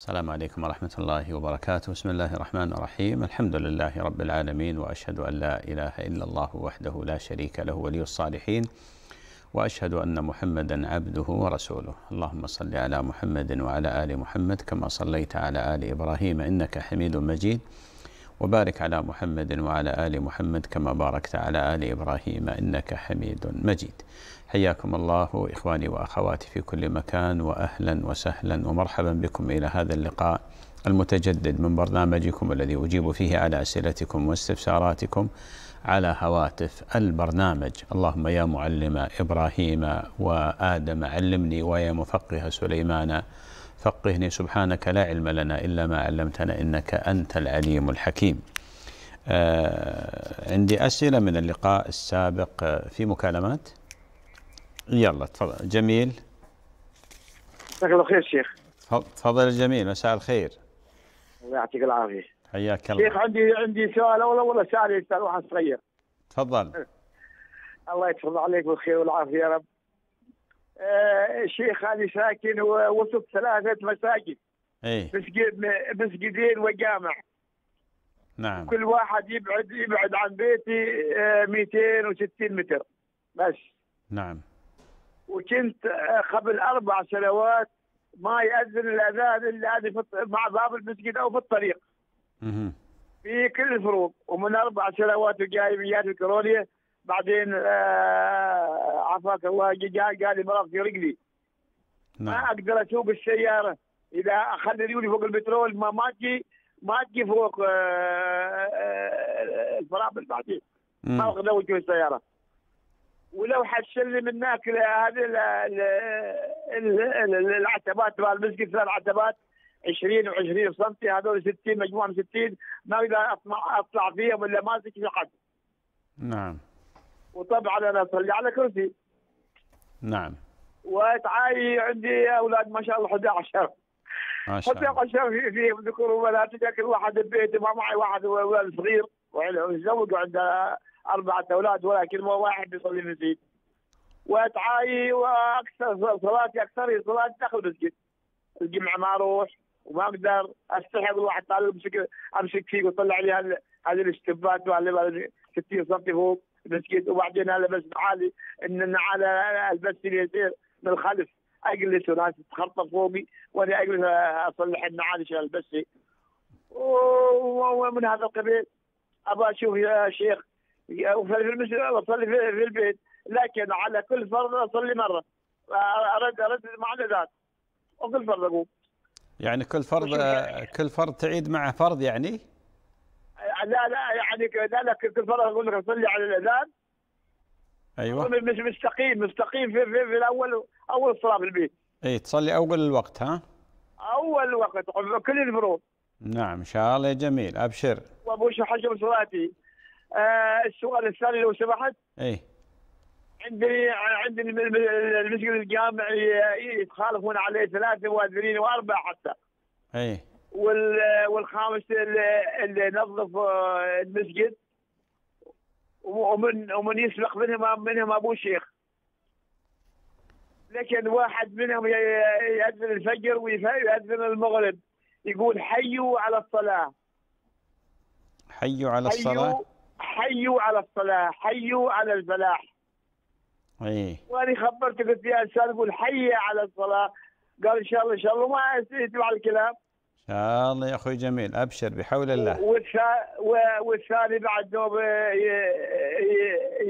السلام عليكم ورحمة الله وبركاته بسم الله الرحمن الرحيم الحمد لله رب العالمين وأشهد أن لا إله إلا الله وحده لا شريك له ولي الصالحين وأشهد أن محمدا عبده ورسوله اللهم صل على محمد وعلى آل محمد كما صليت على آل إبراهيم إنك حميد مجيد وبارك على محمد وعلى آل محمد كما باركت على آل إبراهيم إنك حميد مجيد حياكم الله إخواني وأخواتي في كل مكان وأهلا وسهلا ومرحبا بكم إلى هذا اللقاء المتجدد من برنامجكم الذي أجيب فيه على أسئلتكم واستفساراتكم على هواتف البرنامج اللهم يا معلم إبراهيم وآدم علمني ويا مفقه سليمان فقهني سبحانك لا علم لنا إلا ما علمتنا إنك أنت العليم الحكيم آه عندي أسئلة من اللقاء السابق في مكالمات يلا تفضل جميل مساك الله خير شيخ تفضل جميل مساء الخير الله يعطيك العافيه حياك الله شيخ عندي عندي سؤال اول والله سؤال سؤال واحد صغير تفضل الله يتفضل عليك بالخير والعافيه يا رب آه شيخ انا ساكن وسط ثلاثه مساجد ايه مسجد مسجدين وجامع نعم كل واحد يبعد يبعد عن بيتي آه، 260 متر بس نعم وكنت قبل اربع سنوات ما ياذن الاذان الا انا مع باب المسجد او في الطريق. في كل الفروق ومن اربع سنوات وجاي وياك الكرونيا بعدين آه عفاك الله جاي قال لي مرض في رجلي. نعم. ما اقدر اسوق السياره اذا اخلي ريولي فوق البترول ما ما تجي ما تجي فوق آه آه, آه، الفرابل بعدين ما اقدر اوجه السياره. ولو حتسلم هناك هذه العتبات مال المسجد ثلاث عتبات 20 و20 سم هذول 60 مجموعه من 60 ما اقدر اطلع اطلع فيهم ولا ماسك في حد. نعم. وطبعا انا اصلي على كرسي. نعم. وتعاي عندي اولاد ما شاء الله 11 ما شاء الله. 11 فيهم ذكور وبنات كل واحد ببيته ما معي واحد ولد صغير وزوج وعنده أربعة أولاد ولا كلمة واحد يصلي المسجد وأتعاي وأكثر صلاتي أكثر صلاتي داخل المسجد الجمعة ما أروح وما أقدر أستحي واحد طالب أمسك أمسك فيه وأطلع عليه هذه الاشتباك وهذه 60 سم فوق المسجد وبعدين أنا بس إن أنا على البس يصير من الخلف اجلس وناس تتخطى فوقي وانا اجلس اصلح المعالج البسي ومن هذا القبيل أبغى اشوف يا شيخ اصلي في المسجد اصلي في البيت لكن على كل فرض اصلي مره ارد ارد مع الاذان وكل فرض اقوم يعني كل فرض كل فرض تعيد مع فرض يعني؟ لا لا يعني لا لا كل فرض اقول لك اصلي على الاذان ايوه مش مستقيم مستقيم في, في, في الاول اول صلاه في البيت اي تصلي اول الوقت ها؟ اول وقت كل الفروض نعم ان شاء الله جميل ابشر وابوش حجم صلاتي آه السؤال الثاني لو سمحت اي عندي عندي المسجد الجامعي إيه، يتخالفون عليه ثلاثه مؤذنين واربعه حتى اي والخامس اللي ينظف آه، المسجد ومن ومن يسبق منهم منهم ابو شيخ لكن واحد منهم يأذن الفجر ويأذن المغرب يقول حيوا على الصلاة حيوا على الصلاة حيوا حيوا على الصلاة حيوا على الفلاح ايه وانا خبرت قلت يا انسان قول حي على الصلاة قال ان شاء الله ان شاء الله ما يتبع الكلام ان شاء الله يا اخوي جميل ابشر بحول الله والثاني بعد دوب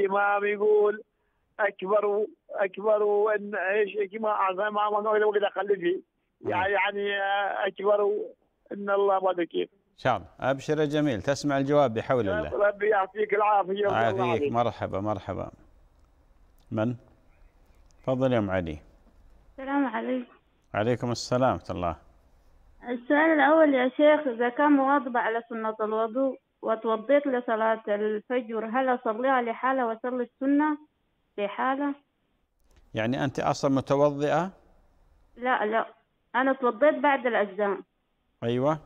امام يقول اكبر اكبر وان ايش ما اعظم ما اقدر اخلي فيه يعني اكبر ان الله ما كيف ان شاء الله ابشر جميل تسمع الجواب بحول الله ربي يعطيك العافيه يعافيك مرحبا مرحبا من تفضل يا ام علي السلام عليكم وعليكم السلام ورحمه الله السؤال الاول يا شيخ اذا كان مواظبه على سنه الوضوء وتوضيت لصلاه الفجر هل اصليها لحالها واصلي السنه لحالها يعني انت اصلا متوضئه لا لا انا توضيت بعد الاذان ايوه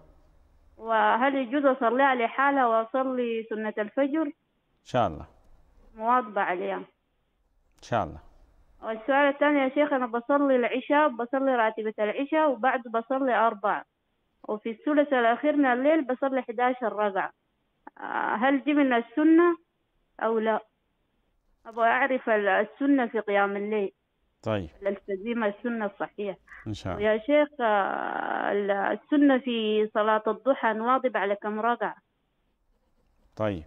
وهل يجوز أصلي على حالها وأصلي سنة الفجر؟ إن شاء الله مواظبة عليها إن شاء الله والسؤال الثاني يا شيخ أنا بصلي العشاء بصلي راتبة العشاء وبعد بصلي أربعة وفي الثلث الأخير من الليل بصلي 11 ركعة هل دي من السنة أو لا؟ أبغى أعرف السنة في قيام الليل طيب نلتزم السنة الصحيحة إن شاء الله يا شيخ آه، السنة في صلاة الضحى نواظب على كم ركعة طيب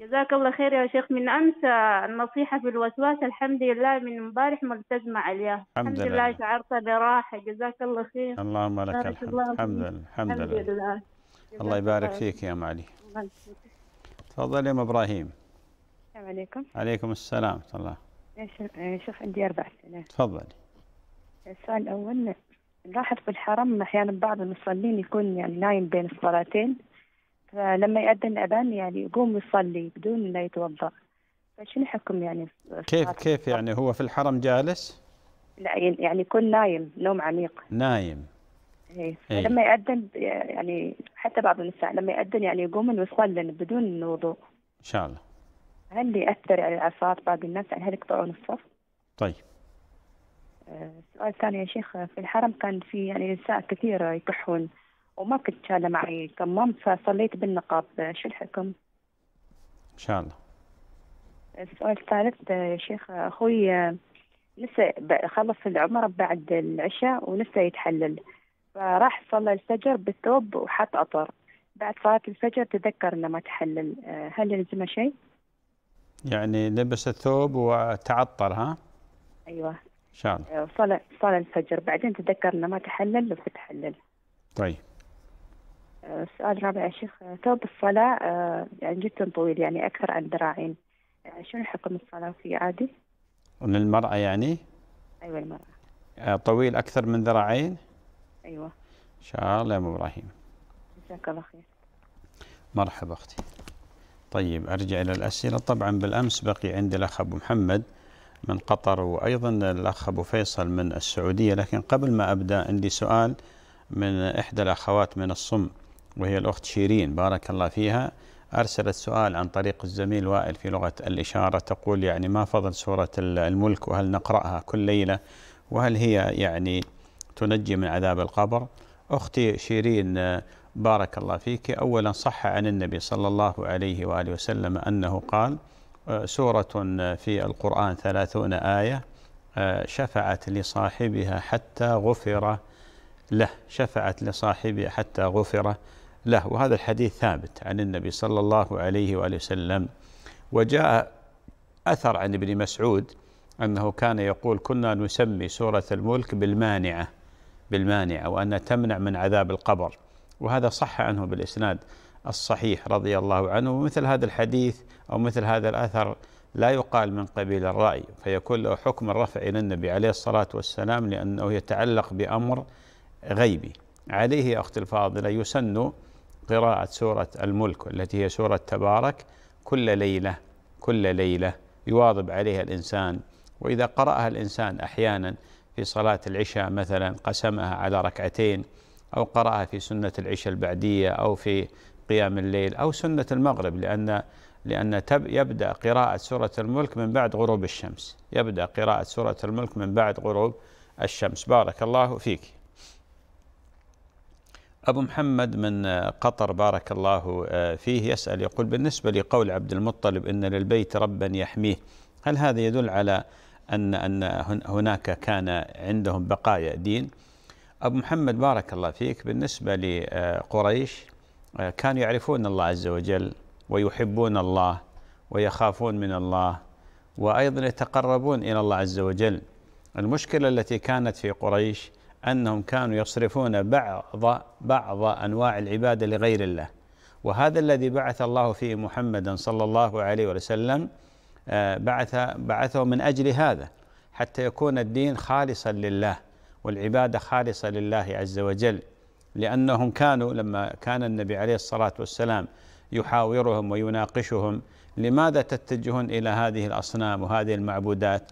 جزاك الله خير يا شيخ من أمس آه، النصيحة في الوسواس الحمد لله من امبارح ملتزمة عليها الحمد, الحمد لله. لله شعرت براحة جزاك الله خير اللهم لك الحمد الله الحمد لله الحمد لله الله يبارك فيك يا أم علي تفضل يا أم إبراهيم السلام عليكم عليكم السلام ورحمة الله شوف عندي أربع أسئلة تفضلي السؤال الأول لاحظ في الحرم أحيانا بعض المصلين يكون يعني نايم بين الصلاتين فلما يأذن الأذان يعني يقوم يصلي بدون لا يتوضأ فشنو حكم يعني كيف كيف يعني هو في الحرم جالس؟ لا يعني يكون نايم نوم عميق نايم ايه, إيه. لما يأذن يعني حتى بعض النساء لما يأذن يعني يقومن ويصلن بدون وضوء ان شاء الله هل يأثر على الأعصاب بعض الناس يعني هل يقطعون الصف؟ طيب السؤال آه، الثاني يا شيخ في الحرم كان في يعني نساء كثيرة يكحون وما كنت شاله معي كمام فصليت بالنقاب شو الحكم؟ ان شاء الله السؤال الثالث يا شيخ اخوي لسه آه، خلص العمر بعد العشاء ولسه يتحلل فراح صلى الفجر بالثوب وحط أطر بعد صلاة الفجر تذكر انه ما تحلل آه، هل يلزمه شيء؟ يعني لبس الثوب وتعطر ها؟ ايوه ان شاء الله صلى آه، صلى الفجر بعدين تذكر انه ما تحلل لو تحلل طيب السؤال آه، الرابع يا شيخ آه، ثوب الصلاة يعني جدا طويل يعني أكثر عن ذراعين شنو حكم الصلاة فيه عادي؟ للمرأة يعني؟ أيوة المرأة طويل أكثر من ذراعين؟ أيوة إن شاء الله يا أم إبراهيم جزاك الله خير مرحبا أختي طيب أرجع إلى الأسئلة طبعا بالأمس بقي عندي الأخ أبو محمد من قطر وأيضا الأخ أبو فيصل من السعودية لكن قبل ما أبدأ عندي سؤال من إحدى الأخوات من الصم وهي الأخت شيرين بارك الله فيها أرسلت سؤال عن طريق الزميل وائل في لغة الإشارة تقول يعني ما فضل سورة الملك وهل نقرأها كل ليلة وهل هي يعني تنجي من عذاب القبر أختي شيرين بارك الله فيك أولا صح عن النبي صلى الله عليه وآله وسلم أنه قال آه، سورة في القرآن ثلاثون آية آه، شفعت لصاحبها حتى غفر له شفعت لصاحبها حتى غفر له وهذا الحديث ثابت عن النبي صلى الله عليه وآله وسلم وجاء أثر عن ابن مسعود أنه كان يقول كنا نسمي سورة الملك بالمانعة بالمانعة وأنها تمنع من عذاب القبر وهذا صح عنه بالإسناد الصحيح رضي الله عنه ومثل هذا الحديث أو مثل هذا الأثر لا يقال من قبيل الرأي فيكون له حكم الرفع إلى النبي عليه الصلاة والسلام لأنه يتعلق بأمر غيبي عليه يا أختي الفاضلة يسن قراءة سورة الملك التي هي سورة تبارك كل ليلة كل ليلة يواظب عليها الإنسان وإذا قرأها الإنسان أحيانا في صلاة العشاء مثلا قسمها على ركعتين أو قرأها في سنة العشاء البعدية أو في قيام الليل أو سنة المغرب لأن لأن تب يبدأ قراءة سورة الملك من بعد غروب الشمس يبدأ قراءة سورة الملك من بعد غروب الشمس بارك الله فيك أبو محمد من قطر بارك الله آه، فيه يسأل يقول بالنسبة لقول عبد المطلب إن للبيت ربا يحميه هل هذا يدل على أن أن هناك كان عندهم بقايا دين؟ أبو محمد بارك الله فيك بالنسبة لقريش آه، كانوا يعرفون الله عز وجل ويحبون الله ويخافون من الله وأيضا يتقربون إلى الله عز وجل المشكلة التي كانت في قريش أنهم كانوا يصرفون بعض بعض أنواع العبادة لغير الله وهذا الذي بعث الله فيه محمدا صلى الله عليه وسلم آه، بعث بعثه من أجل هذا حتى يكون الدين خالصا لله والعبادة خالصة لله عز وجل لأنهم كانوا لما كان النبي عليه الصلاة والسلام يحاورهم ويناقشهم لماذا تتجهون إلى هذه الأصنام وهذه المعبودات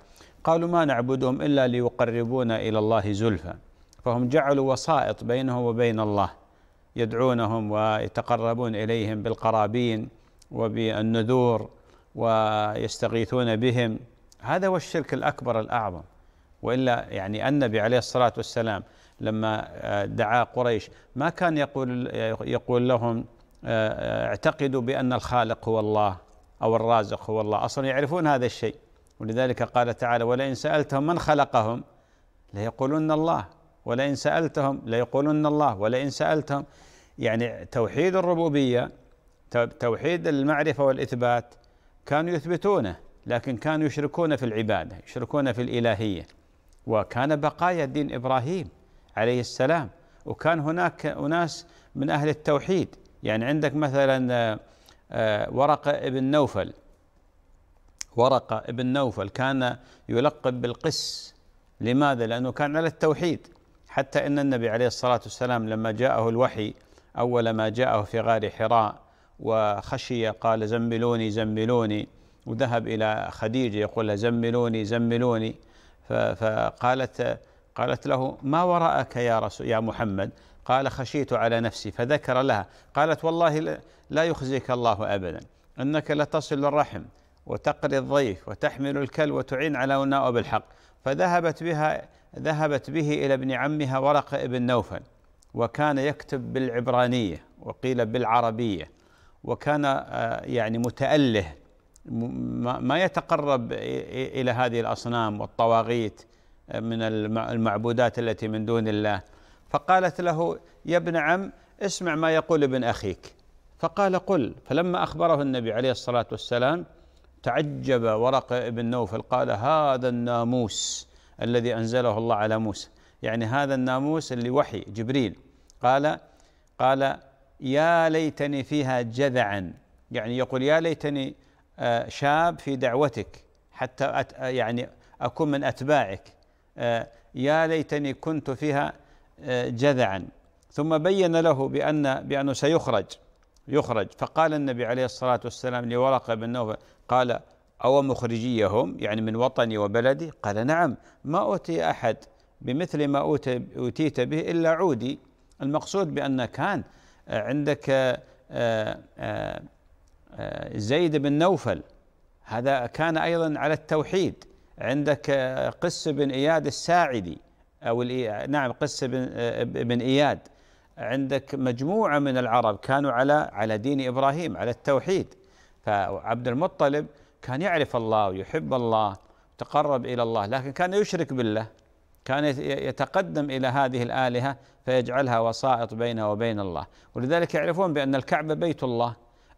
قالوا ما نعبدهم إلا ليقربونا إلى الله زلفى فهم جعلوا وسائط بينهم وبين الله يدعونهم ويتقربون إليهم بالقرابين وبالنذور ويستغيثون بهم هذا هو الشرك الأكبر الأعظم والا يعني النبي عليه الصلاه والسلام لما آه، دعا قريش ما كان يقول يقول لهم آه، آه، اعتقدوا بان الخالق هو الله او الرازق هو الله اصلا يعرفون هذا الشيء ولذلك قال تعالى ولئن سالتهم من خلقهم ليقولن الله ولئن سالتهم ليقولن الله ولئن سالتهم يعني توحيد الربوبيه توحيد المعرفه والاثبات كانوا يثبتونه لكن كانوا يشركون في العباده يشركون في الالهيه وكان بقايا دين ابراهيم عليه السلام وكان هناك اناس من اهل التوحيد يعني عندك مثلا آه، آه، ورقه ابن نوفل ورقه ابن نوفل كان يلقب بالقس لماذا؟ لانه كان على التوحيد حتى ان النبي عليه الصلاه والسلام لما جاءه الوحي اول ما جاءه في غار حراء وخشي قال زملوني زملوني وذهب الى خديجه يقول لها زملوني زملوني فقالت قالت له ما وراءك يا رسول يا محمد قال خشيت على نفسي فذكر لها قالت والله لا يخزيك الله ابدا انك لتصل الرحم وتقري الضيف وتحمل الكل وتعين على نائب بالحق فذهبت بها ذهبت به الى ابن عمها ورقه ابن نوفل وكان يكتب بالعبرانيه وقيل بالعربيه وكان آه، يعني متاله ما يتقرب الى هذه الاصنام والطواغيت آه، من المعبودات التي من دون الله فقالت له يا ابن عم اسمع ما يقول ابن اخيك فقال قل فلما اخبره النبي عليه الصلاه والسلام تعجب ورق ابن نوفل قال هذا الناموس الذي انزله الله على موسى يعني هذا الناموس اللي وحي جبريل قال قال يا ليتني فيها جذعا يعني يقول يا ليتني آه، شاب في دعوتك حتى آه، يعني أكون من أتباعك آه، يا ليتني كنت فيها جذعا ثم بين له بأن بأنه سيخرج يخرج فقال النبي عليه الصلاة والسلام لورقة بن نوفل قال أو مخرجيهم يعني من وطني وبلدي قال نعم ما أوتي أحد بمثل ما أوتيت به إلا عودي المقصود بأن كان عندك آه، زيد بن نوفل هذا كان أيضا على التوحيد عندك آه، قس بن إياد الساعدي أو نعم قس بن, آه، بن إياد عندك مجموعة من العرب كانوا على على دين إبراهيم على التوحيد فعبد المطلب كان يعرف الله ويحب الله تقرب إلى الله لكن كان يشرك بالله كان يتقدم إلى هذه الآلهة فيجعلها وسائط بينه وبين الله ولذلك يعرفون بأن الكعبة بيت الله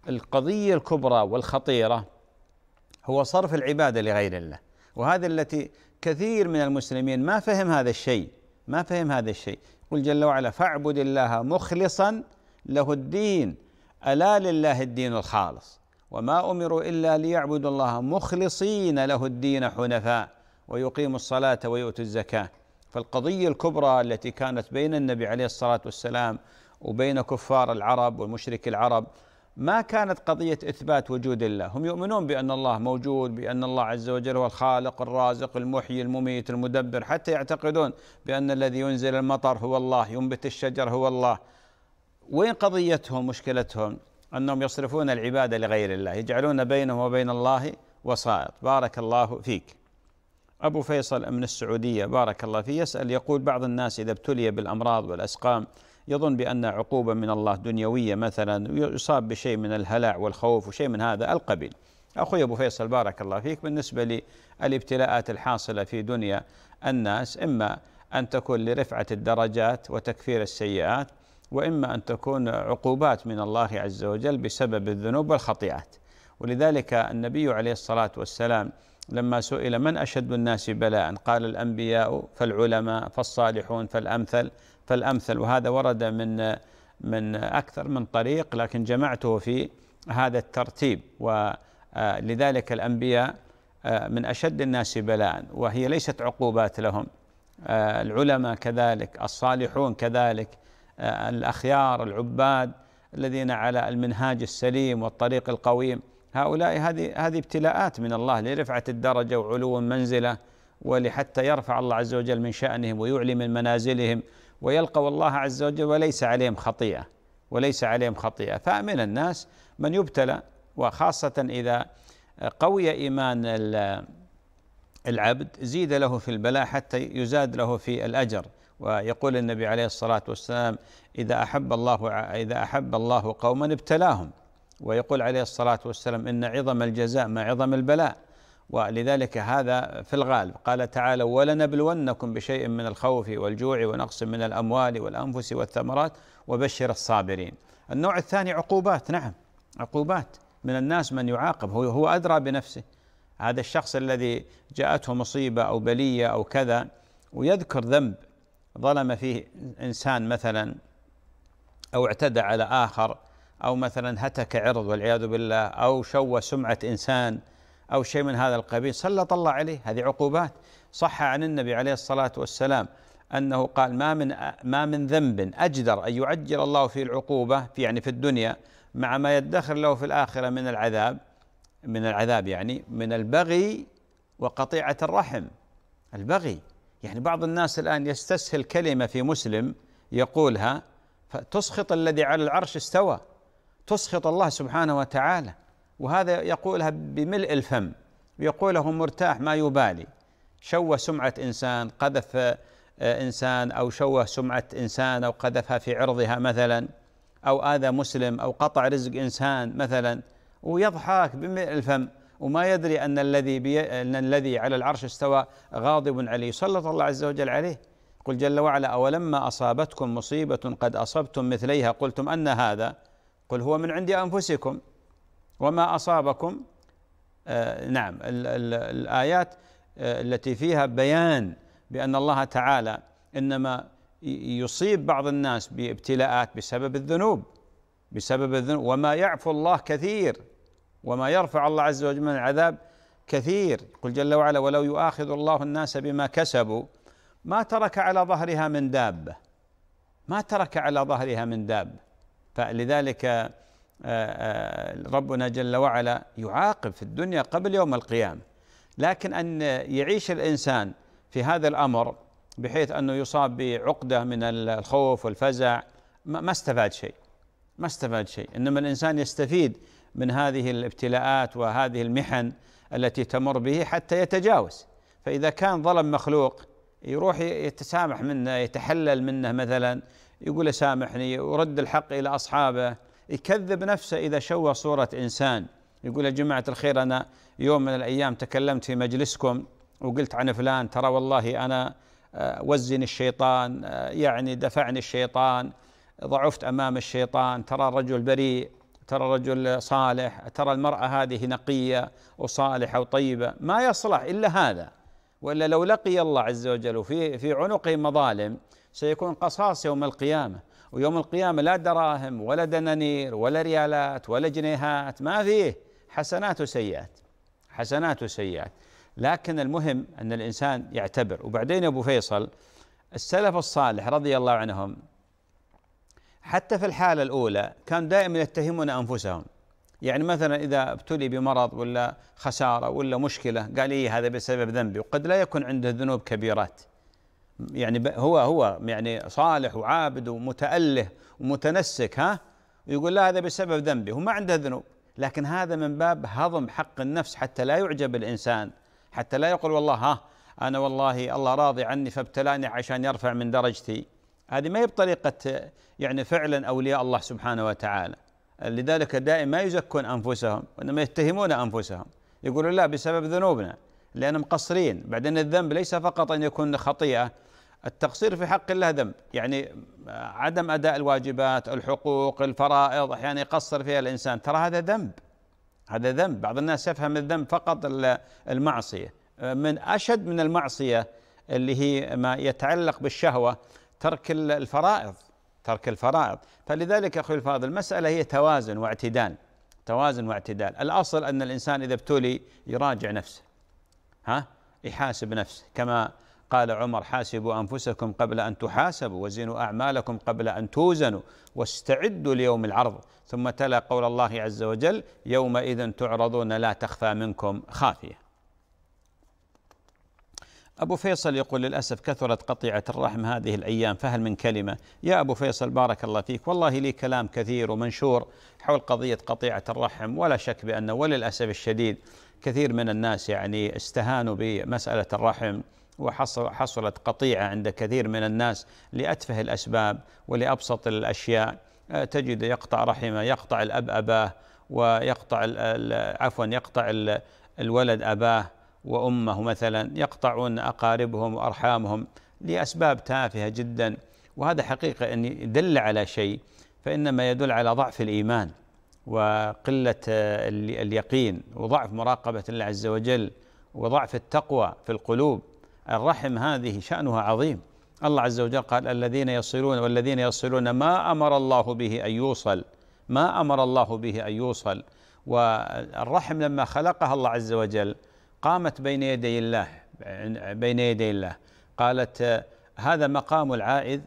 القضية الكبرى والخطيرة هو صرف العبادة لغير الله وهذا التي كثير من المسلمين ما فهم هذا الشيء ما فهم هذا الشيء يقول جل وعلا فاعبد الله مخلصا له الدين ألا لله الدين الخالص وما أمروا إلا ليعبدوا الله مخلصين له الدين حنفاء ويقيموا الصلاة ويؤتوا الزكاة فالقضية الكبرى التي كانت بين النبي عليه الصلاة والسلام وبين كفار العرب والمشرك العرب ما كانت قضية إثبات وجود الله هم يؤمنون بأن الله موجود بأن الله عز وجل هو الخالق الرازق المحيي المميت المدبر حتى يعتقدون بأن الذي ينزل المطر هو الله ينبت الشجر هو الله وين قضيتهم مشكلتهم أنهم يصرفون العبادة لغير الله يجعلون بينه وبين الله وسائط بارك الله فيك أبو فيصل من السعودية بارك الله فيه يسأل يقول بعض الناس إذا ابتلي بالأمراض والأسقام يظن بأن عقوبة من الله دنيوية مثلا يصاب بشيء من الهلع والخوف وشيء من هذا القبيل أخوي أبو فيصل بارك الله فيك بالنسبة للابتلاءات الحاصلة في دنيا الناس إما أن تكون لرفعة الدرجات وتكفير السيئات وإما أن تكون عقوبات من الله عز وجل بسبب الذنوب والخطيئات ولذلك النبي عليه الصلاة والسلام لما سئل من أشد الناس بلاء قال الأنبياء فالعلماء فالصالحون فالأمثل فالأمثل وهذا ورد من من أكثر من طريق لكن جمعته في هذا الترتيب ولذلك آه، الأنبياء آه، من أشد الناس بلاء وهي ليست عقوبات لهم آه، العلماء كذلك الصالحون كذلك الأخيار العباد الذين على المنهاج السليم والطريق القويم هؤلاء هذه هذه ابتلاءات من الله لرفعة الدرجة وعلو المنزلة ولحتى يرفع الله عز وجل من شأنهم ويعلي من منازلهم ويلقوا الله عز وجل وليس عليهم خطيئه وليس عليهم خطيئه فمن الناس من يبتلى وخاصه اذا قوي ايمان العبد زيد له في البلاء حتى يزاد له في الاجر ويقول النبي عليه الصلاه والسلام اذا احب الله اذا احب الله قوما ابتلاهم ويقول عليه الصلاه والسلام ان عظم الجزاء ما عظم البلاء ولذلك هذا في الغالب قال تعالى ولنبلونكم بشيء من الخوف والجوع ونقص من الأموال والأنفس والثمرات وبشر الصابرين النوع الثاني عقوبات نعم عقوبات من الناس من يعاقب هو, هو أدرى بنفسه هذا الشخص الذي جاءته مصيبة أو بلية أو كذا ويذكر ذنب ظلم فيه إنسان مثلا أو اعتدى على آخر أو مثلا هتك عرض والعياذ بالله أو شوه سمعة إنسان أو شيء من هذا القبيل سلط الله عليه هذه عقوبات صح عن النبي عليه الصلاة والسلام أنه قال ما من ما من ذنب أجدر أن يعجل الله فيه العقوبة في يعني في الدنيا مع ما يدخر له في الآخرة من العذاب من العذاب يعني من البغي وقطيعة الرحم البغي يعني بعض الناس الآن يستسهل كلمة في مسلم يقولها فتسخط الذي على العرش استوى تسخط الله سبحانه وتعالى وهذا يقولها بملء الفم يقوله مرتاح ما يبالي شوه سمعة إنسان قذف آه، إنسان أو شوه سمعة إنسان أو قذفها في عرضها مثلا أو آذى مسلم أو قطع رزق إنسان مثلا ويضحك بملء الفم وما يدري أن الذي بي أن الذي على العرش استوى غاضب عليه سلط الله عز وجل عليه قل جل وعلا أولما أصابتكم مصيبة قد أصبتم مثليها قلتم أن هذا قل هو من عند أنفسكم وما أصابكم آه، نعم الآيات آه، التي فيها بيان بأن الله تعالى إنما يصيب بعض الناس بابتلاءات بسبب الذنوب بسبب الذنوب وما يعفو الله كثير وما يرفع الله عز وجل من العذاب كثير قل جل وعلا ولو يؤاخذ الله الناس بما كسبوا ما ترك على ظهرها من دابه ما ترك على ظهرها من دابه فلذلك آه، آه، ربنا جل وعلا يعاقب في الدنيا قبل يوم القيامه لكن ان يعيش الانسان في هذا الامر بحيث انه يصاب بعقده من الخوف والفزع ما استفاد شيء ما استفاد شيء انما الانسان يستفيد من هذه الابتلاءات وهذه المحن التي تمر به حتى يتجاوز فاذا كان ظلم مخلوق يروح يتسامح منه يتحلل منه مثلا يقول سامحني ورد الحق الى اصحابه يكذب نفسه إذا شوه صورة إنسان يقول يا جماعة الخير أنا يوم من الأيام تكلمت في مجلسكم وقلت عن فلان ترى والله أنا آه، وزني الشيطان آه، يعني دفعني الشيطان ضعفت أمام الشيطان ترى الرجل بريء ترى الرجل صالح ترى المرأة هذه نقية وصالحة وطيبة ما يصلح إلا هذا وإلا لو لقي الله عز وجل في في عنقه مظالم سيكون قصاص يوم القيامة ويوم القيامة لا دراهم ولا دنانير ولا ريالات ولا جنيهات ما فيه حسنات وسيئات حسنات وسيئات لكن المهم أن الإنسان يعتبر وبعدين أبو فيصل السلف الصالح رضي الله عنهم حتى في الحالة الأولى كانوا دائما يتهمون أنفسهم يعني مثلا إذا ابتلي بمرض ولا خسارة ولا مشكلة قال إيه هذا بسبب ذنبي وقد لا يكون عنده ذنوب كبيرات يعني هو هو يعني صالح وعابد ومتأله ومتنسك ها ويقول لا هذا بسبب ذنبي هو ما عنده ذنوب لكن هذا من باب هضم حق النفس حتى لا يعجب الإنسان حتى لا يقول والله ها أنا والله الله راضي عني فابتلاني عشان يرفع من درجتي هذه ما هي بطريقة يعني فعلا أولياء الله سبحانه وتعالى لذلك دائما ما يزكون أنفسهم وإنما يتهمون أنفسهم يقولون لا بسبب ذنوبنا لأنهم قصرين بعدين الذنب ليس فقط أن يكون خطيئة التقصير في حق الله ذنب يعني عدم أداء الواجبات الحقوق الفرائض أحيانا يقصر فيها الإنسان ترى هذا ذنب هذا ذنب بعض الناس يفهم الذنب فقط المعصية من أشد من المعصية اللي هي ما يتعلق بالشهوة ترك الفرائض ترك الفرائض فلذلك أخي الفاضل المسألة هي توازن واعتدال توازن واعتدال الأصل أن الإنسان إذا ابتلي يراجع نفسه ها يحاسب نفسه كما قال عمر حاسبوا أنفسكم قبل أن تحاسبوا وزنوا أعمالكم قبل أن توزنوا واستعدوا ليوم العرض ثم تلا قول الله عز وجل يومئذ تعرضون لا تخفى منكم خافية أبو فيصل يقول للأسف كثرت قطيعة الرحم هذه الأيام فهل من كلمة يا أبو فيصل بارك الله فيك والله لي كلام كثير ومنشور حول قضية قطيعة الرحم ولا شك بأنه وللأسف الشديد كثير من الناس يعني استهانوا بمسألة الرحم وحصلت قطيعة عند كثير من الناس لأتفه الأسباب ولأبسط الأشياء آه، تجد يقطع رحمه يقطع الأب أباه ويقطع عفوا يقطع الولد أباه وأمه مثلا يقطعون أقاربهم وأرحامهم لأسباب تافهة جدا وهذا حقيقة أن يدل على شيء فإنما يدل على ضعف الإيمان وقلة آه، اليقين وضعف مراقبة الله عز وجل وضعف التقوى في القلوب الرحم هذه شأنها عظيم الله عز وجل قال الذين يصلون والذين يصلون ما أمر الله به أن يوصل ما أمر الله به أن يوصل والرحم لما خلقها الله عز وجل قامت بين يدي الله بين يدي الله قالت هذا مقام العائذ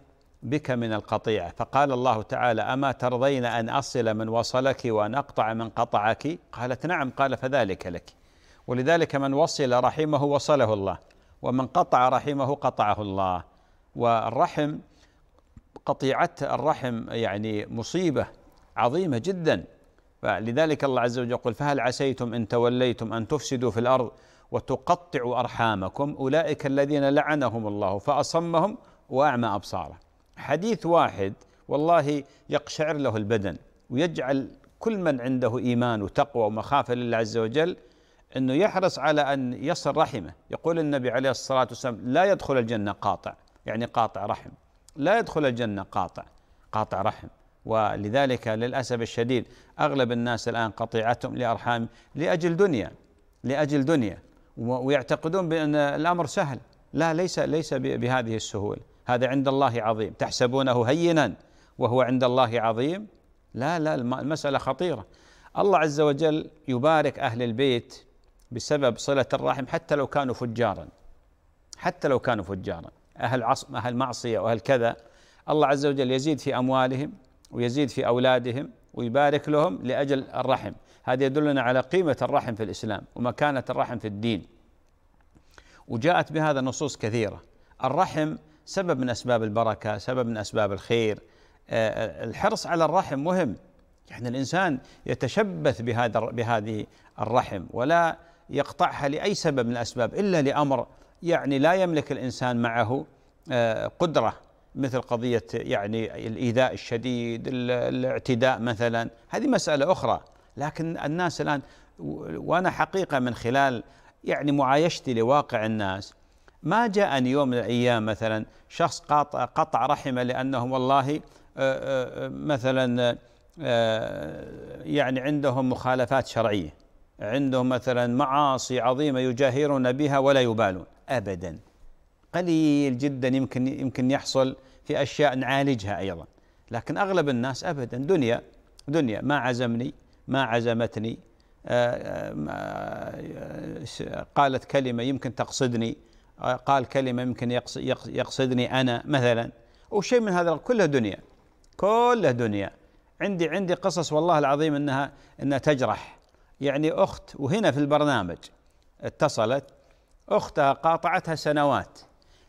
بك من القطيعة فقال الله تعالى أما ترضين أن أصل من وصلك وأن أقطع من قطعك قالت نعم قال فذلك لك ولذلك من وصل رحمه وصله الله ومن قطع رحمه قطعه الله والرحم قطيعة الرحم يعني مصيبة عظيمة جدا فلذلك الله عز وجل يقول فهل عسيتم إن توليتم أن تفسدوا في الأرض وتقطعوا أرحامكم أولئك الذين لعنهم الله فأصمهم وأعمى أبصاره حديث واحد والله يقشعر له البدن ويجعل كل من عنده إيمان وتقوى ومخافة لله عز وجل أنه يحرص على أن يصل رحمه يقول النبي عليه الصلاة والسلام لا يدخل الجنة قاطع يعني قاطع رحم لا يدخل الجنة قاطع قاطع رحم ولذلك للأسف الشديد أغلب الناس الآن قطيعتهم لأرحام لأجل دنيا لأجل دنيا ويعتقدون بأن الأمر سهل لا ليس ليس بهذه السهولة هذا عند الله عظيم تحسبونه هينا وهو عند الله عظيم لا لا المسألة خطيرة الله عز وجل يبارك أهل البيت بسبب صلة الرحم حتى لو كانوا فجارا حتى لو كانوا فجارا أهل عصم أهل معصية وأهل كذا الله عز وجل يزيد في أموالهم ويزيد في أولادهم ويبارك لهم لأجل الرحم هذا يدلنا على قيمة الرحم في الإسلام ومكانة الرحم في الدين وجاءت بهذا نصوص كثيرة الرحم سبب من أسباب البركة سبب من أسباب الخير آه، آه، الحرص على الرحم مهم يعني الإنسان يتشبث بهذا بهذه الرحم ولا يقطعها لأي سبب من الأسباب إلا لأمر يعني لا يملك الإنسان معه آه، قدرة مثل قضية يعني الإيذاء الشديد الاعتداء مثلا هذه مسألة أخرى لكن الناس الآن وأنا حقيقة من خلال يعني معايشتي لواقع الناس ما جاءني يوم من الأيام مثلا شخص قطع, قطع رحمه لأنه والله آه، آه، مثلا يعني عندهم مخالفات شرعية عندهم مثلا معاصي عظيمة يجاهرون بها ولا يبالون أبدا قليل جدا يمكن يمكن يحصل في أشياء نعالجها أيضا لكن أغلب الناس أبدا دنيا دنيا ما عزمني ما عزمتني آه، آه، آه، قالت كلمة يمكن تقصدني قال كلمة يمكن يقصدني أنا مثلا أو شيء من هذا كله دنيا كله دنيا عندي عندي قصص والله العظيم أنها أنها تجرح يعني أخت وهنا في البرنامج اتصلت أختها قاطعتها سنوات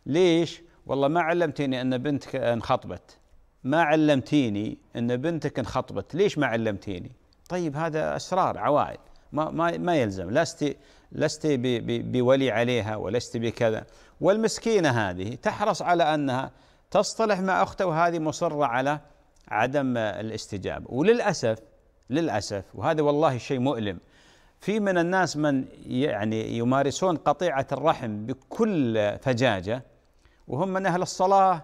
ليش؟ والله ما علمتيني أن بنتك انخطبت ما علمتيني أن بنتك انخطبت ليش ما علمتيني؟ طيب هذا أسرار عوائل ما, ما, ما يلزم لست لست بولي عليها ولست بكذا والمسكينة هذه تحرص على أنها تصطلح مع أخته وهذه مصرة على عدم الاستجابة وللأسف للاسف وهذا والله شيء مؤلم في من الناس من يعني يمارسون قطيعه الرحم بكل فجاجه وهم من اهل الصلاه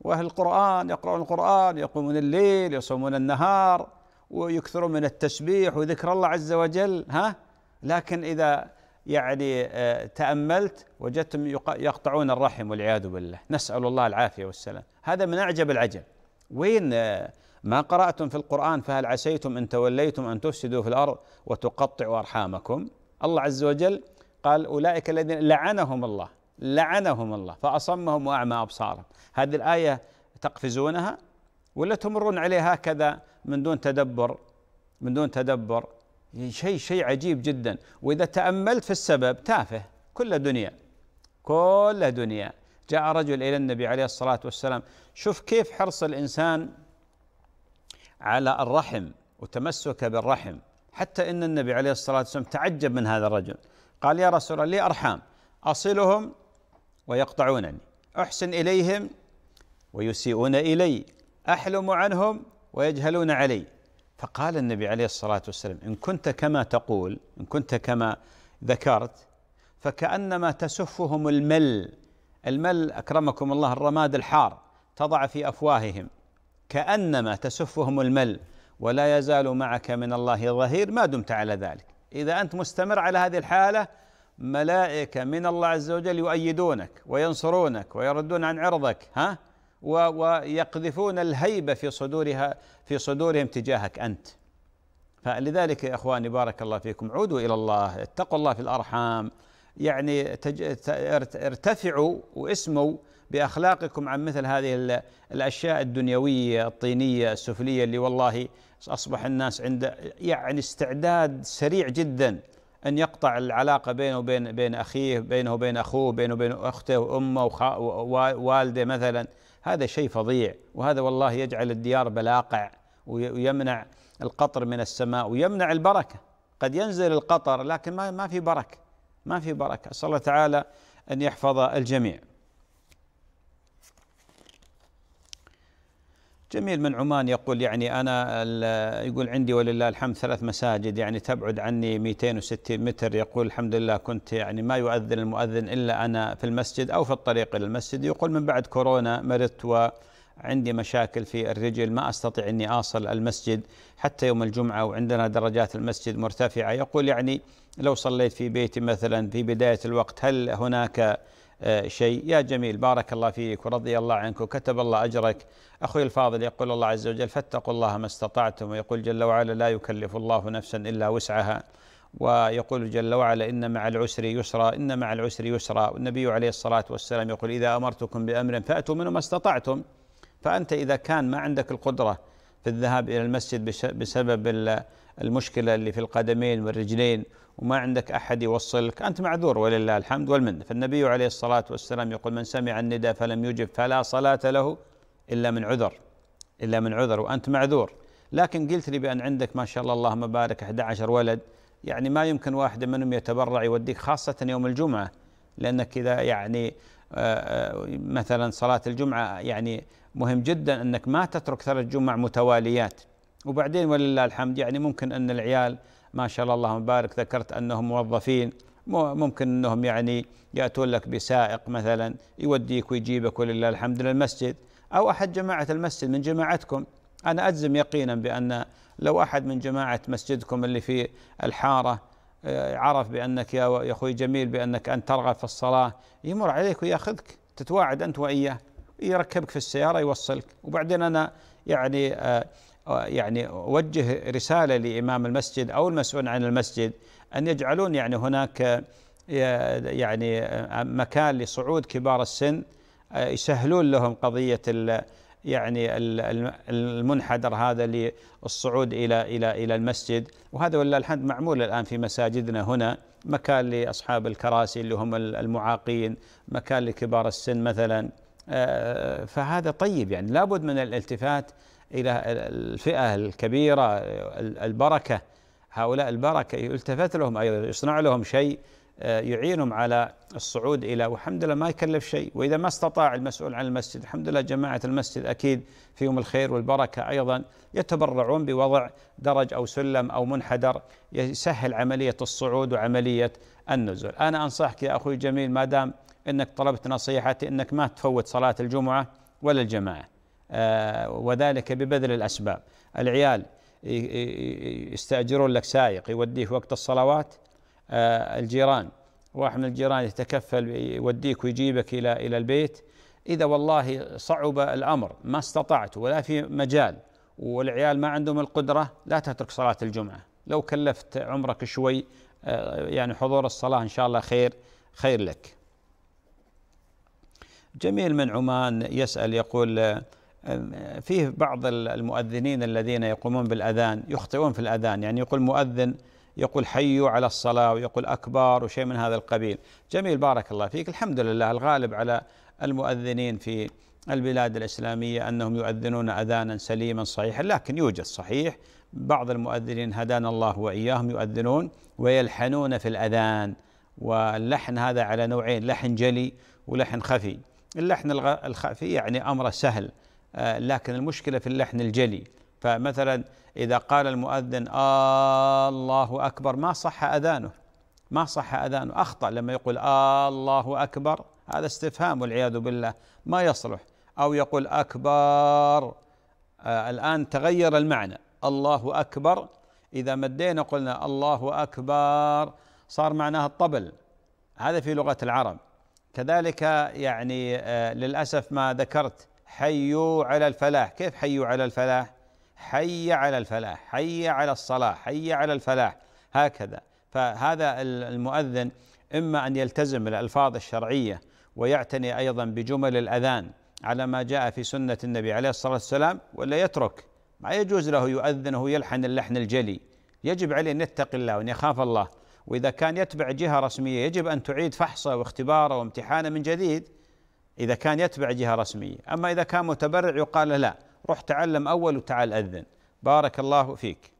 واهل القران يقرؤون القران يقومون الليل يصومون النهار ويكثرون من التسبيح وذكر الله عز وجل ها لكن اذا يعني آه، تأملت وجدتم يقطعون الرحم والعياذ بالله نسأل الله العافية والسلام هذا من أعجب العجب وين آه، ما قرأتم في القرآن فهل عسيتم إن توليتم أن تفسدوا في الأرض وتقطعوا أرحامكم الله عز وجل قال أولئك الذين لعنهم الله لعنهم الله فأصمهم وأعمى أبصارهم هذه الآية تقفزونها ولا تمرون عليها هكذا من دون تدبر من دون تدبر شيء شيء عجيب جدا وإذا تأملت في السبب تافه كل دنيا كل دنيا جاء رجل إلى النبي عليه الصلاة والسلام شوف كيف حرص الإنسان على الرحم وتمسك بالرحم حتى ان النبي عليه الصلاه والسلام تعجب من هذا الرجل قال يا رسول الله لي ارحام اصلهم ويقطعونني احسن اليهم ويسيئون الي احلم عنهم ويجهلون علي فقال النبي عليه الصلاه والسلام ان كنت كما تقول ان كنت كما ذكرت فكانما تسفهم المل المل اكرمكم الله الرماد الحار تضع في افواههم كأنما تسفهم المل ولا يزال معك من الله ظهير ما دمت على ذلك إذا أنت مستمر على هذه الحالة ملائكة من الله عز وجل يؤيدونك وينصرونك ويردون عن عرضك ها ويقذفون الهيبة في صدورها في صدورهم تجاهك أنت فلذلك يا إخواني بارك الله فيكم عودوا إلى الله اتقوا الله في الأرحام يعني ارتفعوا واسموا باخلاقكم عن مثل هذه الاشياء الدنيويه الطينيه السفليه اللي والله اصبح الناس عند يعني استعداد سريع جدا ان يقطع العلاقه بينه وبين بين اخيه بينه وبين اخوه بينه وبين اخته وامه ووالده مثلا هذا شيء فظيع وهذا والله يجعل الديار بلاقع ويمنع القطر من السماء ويمنع البركه قد ينزل القطر لكن ما ما في بركه ما في بركه اسال الله تعالى ان يحفظ الجميع جميل من عمان يقول يعني انا يقول عندي ولله الحمد ثلاث مساجد يعني تبعد عني 260 متر يقول الحمد لله كنت يعني ما يؤذن المؤذن الا انا في المسجد او في الطريق الى المسجد يقول من بعد كورونا مرضت وعندي مشاكل في الرجل ما استطيع اني اصل المسجد حتى يوم الجمعه وعندنا درجات المسجد مرتفعه يقول يعني لو صليت في بيتي مثلا في بدايه الوقت هل هناك آه، شيء يا جميل بارك الله فيك ورضي الله عنك وكتب الله أجرك أخوي الفاضل يقول الله عز وجل فاتقوا الله ما استطعتم ويقول جل وعلا لا يكلف الله نفسا إلا وسعها ويقول جل وعلا إن مع العسر يسرا إن مع العسر يسرا والنبي عليه الصلاة والسلام يقول إذا أمرتكم بأمر فأتوا منه ما استطعتم فأنت إذا كان ما عندك القدرة في الذهاب إلى المسجد بسبب المشكلة اللي في القدمين والرجلين وما عندك أحد يوصلك أنت معذور ولله الحمد والمنة فالنبي عليه الصلاة والسلام يقول من سمع النداء فلم يجب فلا صلاة له إلا من عذر إلا من عذر وأنت معذور لكن قلت لي بأن عندك ما شاء الله اللهم بارك 11 ولد يعني ما يمكن واحد منهم يتبرع يوديك خاصة يوم الجمعة لأنك إذا يعني آه، آه، مثلا صلاة الجمعة يعني مهم جدا أنك ما تترك ثلاث جمع متواليات وبعدين ولله الحمد يعني ممكن ان العيال ما شاء الله اللهم بارك ذكرت انهم موظفين ممكن انهم يعني ياتون لك بسائق مثلا يوديك ويجيبك ولله الحمد للمسجد او احد جماعه المسجد من جماعتكم انا اجزم يقينا بان لو احد من جماعه مسجدكم اللي في الحاره آه، عرف بانك يا اخوي جميل بانك انت ترغب في الصلاه يمر عليك وياخذك تتواعد انت واياه يركبك في السياره يوصلك وبعدين انا يعني آه، يعني اوجه رسالة لإمام المسجد أو المسؤول عن المسجد أن يجعلون يعني هناك يعني مكان لصعود كبار السن يسهلون لهم قضية يعني المنحدر هذا للصعود إلى إلى إلى المسجد وهذا ولله الحمد معمول الآن في مساجدنا هنا مكان لأصحاب الكراسي اللي هم المعاقين مكان لكبار السن مثلا آه، فهذا طيب يعني لابد من الالتفات الى الفئه الكبيره البركه هؤلاء البركه يلتفت لهم ايضا يصنع لهم شيء آه، يعينهم على الصعود الى والحمد لله ما يكلف شيء واذا ما استطاع المسؤول عن المسجد الحمد لله جماعه المسجد اكيد فيهم الخير والبركه ايضا يتبرعون بوضع درج او سلم او منحدر يسهل عمليه الصعود وعمليه النزول انا انصحك يا اخوي جميل ما دام انك طلبت نصيحتي انك ما تفوت صلاه الجمعه ولا الجماعه آه، وذلك ببذل الأسباب العيال يستأجرون لك سائق يوديه وقت الصلوات آه، الجيران واحد من الجيران يتكفل يوديك ويجيبك إلى إلى البيت إذا والله صعب الأمر ما استطعت ولا في مجال والعيال ما عندهم القدرة لا تترك صلاة الجمعة لو كلفت عمرك شوي آه، يعني حضور الصلاة إن شاء الله خير خير لك جميل من عمان يسأل يقول فيه بعض المؤذنين الذين يقومون بالأذان يخطئون في الأذان يعني يقول مؤذن يقول حيوا على الصلاة ويقول أكبر وشيء من هذا القبيل جميل بارك الله فيك الحمد لله الغالب على المؤذنين في البلاد الإسلامية أنهم يؤذنون أذانا سليما صحيحا لكن يوجد صحيح بعض المؤذنين هدانا الله وإياهم يؤذنون ويلحنون في الأذان واللحن هذا على نوعين لحن جلي ولحن خفي اللحن الخفي يعني أمر سهل آه، لكن المشكلة في اللحن الجلي فمثلا إذا قال المؤذن آه الله أكبر ما صح أذانه ما صح أذانه أخطأ لما يقول آه الله أكبر هذا استفهام والعياذ بالله ما يصلح أو يقول أكبر آه الآن تغير المعنى الله أكبر إذا مدينا قلنا الله أكبر صار معناها الطبل هذا في لغة العرب كذلك يعني آه، للأسف ما ذكرت حيوا على الفلاح كيف حيوا على الفلاح حي على الفلاح حي على الصلاة حي على الفلاح هكذا فهذا المؤذن إما أن يلتزم الألفاظ الشرعية ويعتني أيضا بجمل الأذان على ما جاء في سنة النبي عليه الصلاة والسلام ولا يترك ما يجوز له يؤذن وهو يلحن اللحن الجلي يجب عليه أن يتقي الله وأن يخاف الله وإذا كان يتبع جهة رسمية يجب أن تعيد فحصه واختباره وامتحانه من جديد إذا كان يتبع جهة رسمية أما إذا كان متبرع يقال لا روح تعلم أول وتعال أذن بارك الله فيك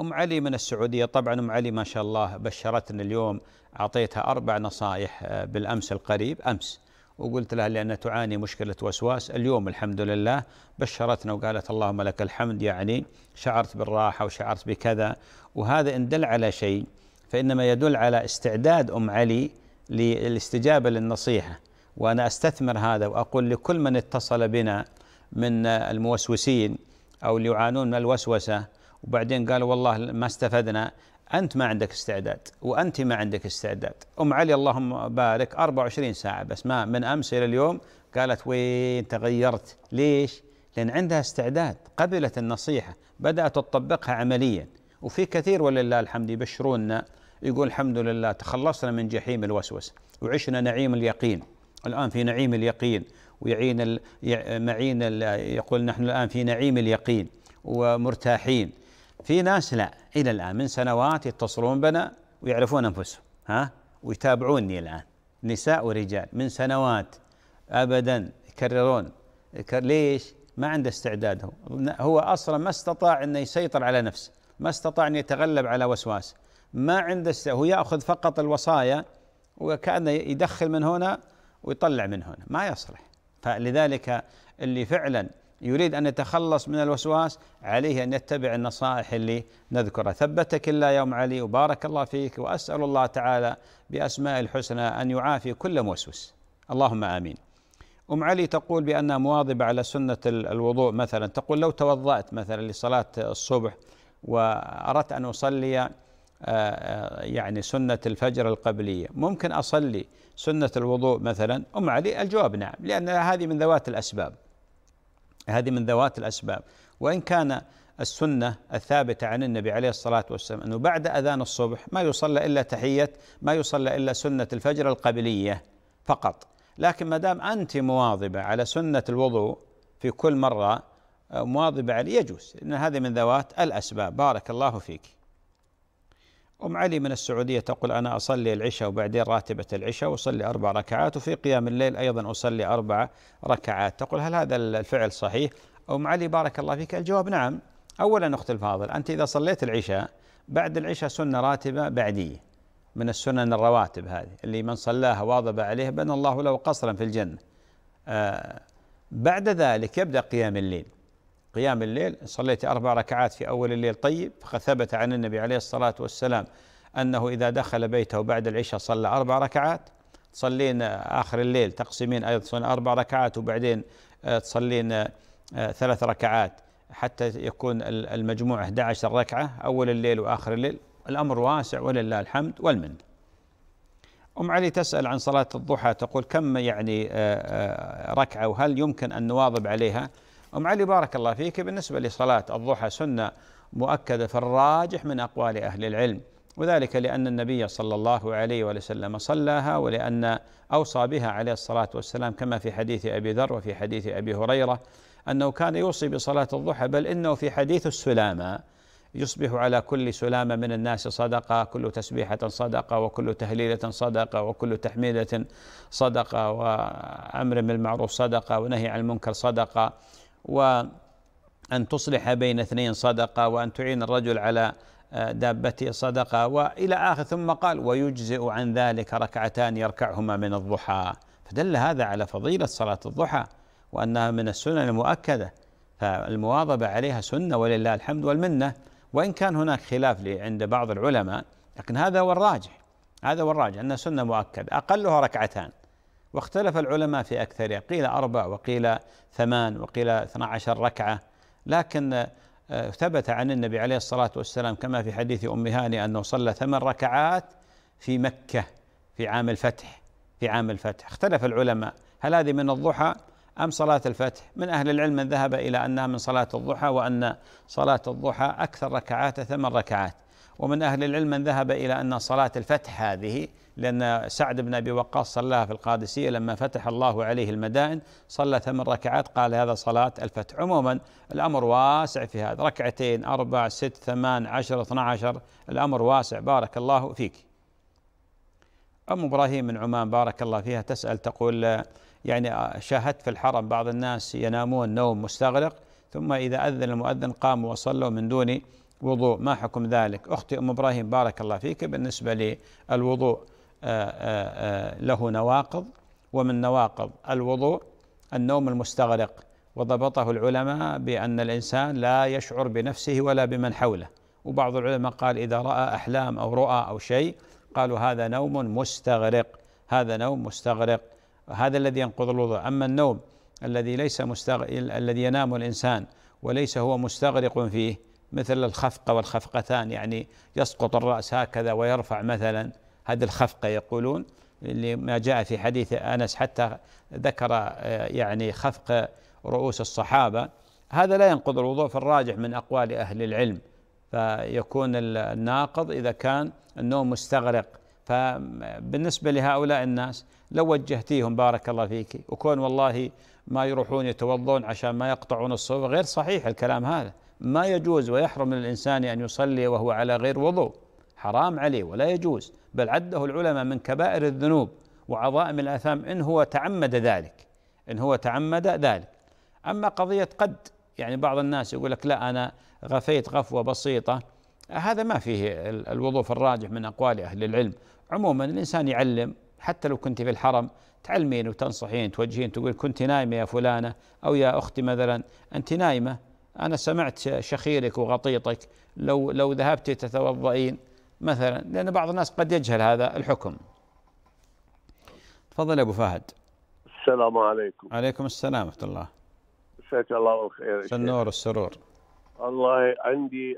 أم علي من السعودية طبعا أم علي ما شاء الله بشرتنا اليوم أعطيتها أربع نصائح آه، بالأمس القريب أمس وقلت لها لأن تعاني مشكلة وسواس اليوم الحمد لله بشرتنا وقالت اللهم لك الحمد يعني شعرت بالراحة وشعرت بكذا وهذا إن دل على شيء فإنما يدل على استعداد أم علي للاستجابه للنصيحه وانا استثمر هذا واقول لكل من اتصل بنا من الموسوسين او اللي يعانون من الوسوسه وبعدين قالوا والله ما استفدنا انت ما عندك استعداد وانت ما عندك استعداد ام علي اللهم بارك 24 ساعه بس ما من امس الى اليوم قالت وين تغيرت ليش لان عندها استعداد قبلت النصيحه بدات تطبقها عمليا وفي كثير ولله الحمد يبشروننا يقول الحمد لله تخلصنا من جحيم الوسوسه وعشنا نعيم اليقين الان في نعيم اليقين ويعين ال... معين ال... يقول نحن الان في نعيم اليقين ومرتاحين في ناس لا الى الان من سنوات يتصلون بنا ويعرفون انفسهم ها ويتابعوني الان نساء ورجال من سنوات ابدا يكررون ليش؟ ما عنده استعداد هو هو اصلا ما استطاع انه يسيطر على نفسه ما استطاع ان يتغلب على وسواسه ما عنده هو ياخذ فقط الوصايا وكانه يدخل من هنا ويطلع من هنا ما يصلح فلذلك اللي فعلا يريد ان يتخلص من الوسواس عليه ان يتبع النصائح اللي نذكرها ثبتك الله يوم علي وبارك الله فيك واسال الله تعالى باسماء الحسنى ان يعافي كل موسوس اللهم امين ام علي تقول بانها مواظبه على سنه الوضوء مثلا تقول لو توضات مثلا لصلاه الصبح واردت ان اصلي آه، آه، يعني سنة الفجر القبلية ممكن أصلي سنة الوضوء مثلا أم علي الجواب نعم لأن هذه من ذوات الأسباب هذه من ذوات الأسباب وإن كان السنة الثابتة عن النبي عليه الصلاة والسلام أنه بعد أذان الصبح ما يصلى إلا تحية ما يصلى إلا سنة الفجر القبلية فقط لكن ما دام أنت مواظبة على سنة الوضوء في كل مرة آه، مواظبة عليه يجوز لأن هذه من ذوات الأسباب بارك الله فيك أم علي من السعودية تقول أنا أصلي العشاء وبعدين راتبة العشاء وأصلي أربع ركعات وفي قيام الليل أيضا أصلي أربع ركعات تقول هل هذا الفعل صحيح أم علي بارك الله فيك الجواب نعم أولا أخت الفاضل أنت إذا صليت العشاء بعد العشاء سنة راتبة بعدية من السنن الرواتب هذه اللي من صلاها واظب عليه بنى الله له قصرا في الجنة آه، بعد ذلك يبدأ قيام الليل قيام الليل إن صليت أربع ركعات في أول الليل طيب فقد ثبت عن النبي عليه الصلاة والسلام أنه إذا دخل بيته بعد العشاء صلى أربع ركعات تصلين آخر الليل تقسمين أيضا أربع ركعات وبعدين آه، تصلين آه، ثلاث ركعات حتى يكون المجموع 11 ركعة أول الليل وآخر الليل الأمر واسع ولله الحمد والمن أم علي تسأل عن صلاة الضحى تقول كم يعني آه، ركعة وهل يمكن أن نواظب عليها؟ أم علي بارك الله فيك بالنسبة لصلاة الضحى سنة مؤكدة في الراجح من أقوال أهل العلم وذلك لأن النبي صلى الله عليه وسلم صلاها ولأن أوصى بها عليه الصلاة والسلام كما في حديث أبي ذر وفي حديث أبي هريرة أنه كان يوصي بصلاة الضحى بل إنه في حديث السلامة يصبح على كل سلامة من الناس صدقة كل تسبيحة صدقة وكل تهليلة صدقة وكل تحميدة صدقة وأمر بالمعروف صدقة ونهي عن المنكر صدقة وأن تصلح بين اثنين صدقة وأن تعين الرجل على آه، دابته صدقة وإلى آخر ثم قال ويجزئ عن ذلك ركعتان يركعهما من الضحى فدل هذا على فضيلة صلاة الضحى وأنها من السنن المؤكدة فالمواظبة عليها سنة ولله الحمد والمنة وإن كان هناك خلاف عند بعض العلماء لكن هذا هو الراجح هذا هو الراجح أنها سنة مؤكدة أقلها ركعتان واختلف العلماء في أكثرها قيل أربع وقيل ثمان وقيل 12 ركعة لكن آه، ثبت عن النبي عليه الصلاة والسلام كما في حديث أم هاني أنه صلى ثمان ركعات في مكة في عام الفتح في عام الفتح اختلف العلماء هل هذه من الضحى أم صلاة الفتح من أهل العلم من ذهب إلى أنها من صلاة الضحى وأن صلاة الضحى أكثر ركعات ثمان ركعات ومن أهل العلم من ذهب إلى أن صلاة الفتح هذه لأن سعد بن أبي وقاص صلاها في القادسية لما فتح الله عليه المدائن صلى ثمان ركعات قال هذا صلاة الفتح عموما الأمر واسع في هذا ركعتين أربع ست ثمان عشر اثنى عشر الأمر واسع بارك الله فيك أم إبراهيم من عمان بارك الله فيها تسأل تقول يعني شاهدت في الحرم بعض الناس ينامون نوم مستغرق ثم إذا أذن المؤذن قاموا وصلوا من دون وضوء ما حكم ذلك أختي أم إبراهيم بارك الله فيك بالنسبة للوضوء آه، آه، آه، له نواقض ومن نواقض الوضوء النوم المستغرق وضبطه العلماء بأن الإنسان لا يشعر بنفسه ولا بمن حوله وبعض العلماء قال إذا رأى أحلام أو رؤى أو شيء قالوا هذا نوم مستغرق هذا نوم مستغرق هذا الذي ينقض الوضوء أما النوم الذي ليس مستغرق الذي ينام الإنسان وليس هو مستغرق فيه مثل الخفقة والخفقتان يعني يسقط الرأس هكذا ويرفع مثلا هذه الخفقة يقولون لما جاء في حديث أنس حتى ذكر آه، يعني خفق رؤوس الصحابة هذا لا ينقض الوضوء في الراجح من أقوال أهل العلم فيكون الناقض إذا كان النوم مستغرق فبالنسبة لهؤلاء الناس لو وجهتيهم بارك الله فيك وكون والله ما يروحون يتوضون عشان ما يقطعون الصوف غير صحيح الكلام هذا ما يجوز ويحرم للإنسان أن يصلي وهو على غير وضوء حرام عليه ولا يجوز بل عده العلماء من كبائر الذنوب وعظائم الآثام إن هو تعمد ذلك إن هو تعمد ذلك أما قضية قد يعني بعض الناس يقول لك لا أنا غفيت غفوة بسيطة هذا ما فيه في الراجح من أقوال أهل العلم عموما الإنسان يعلم حتى لو كنت في الحرم تعلمين وتنصحين توجهين تقول كنت نايمة يا فلانة أو يا أختي مثلا أنت نايمة أنا سمعت شخيرك وغطيطك لو لو ذهبت تتوضئين مثلا لأن بعض الناس قد يجهل هذا الحكم تفضل يا أبو فهد السلام عليكم عليكم السلام ورحمة الله مساك الله بالخير النور والسرور والله عندي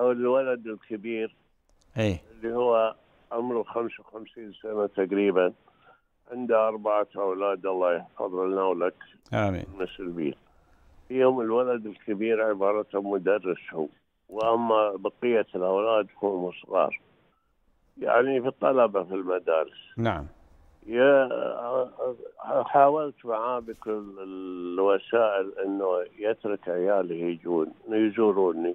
الولد الكبير اي اللي هو عمره 55 سنة تقريبا عنده أربعة أولاد الله يحفظه لنا ولك آمين المسلمين فيهم الولد الكبير عبارة مدرس هو واما بقيه الاولاد هم صغار يعني في الطلبه في المدارس نعم يا حاولت معاه بكل الوسائل انه يترك عياله يجون يزوروني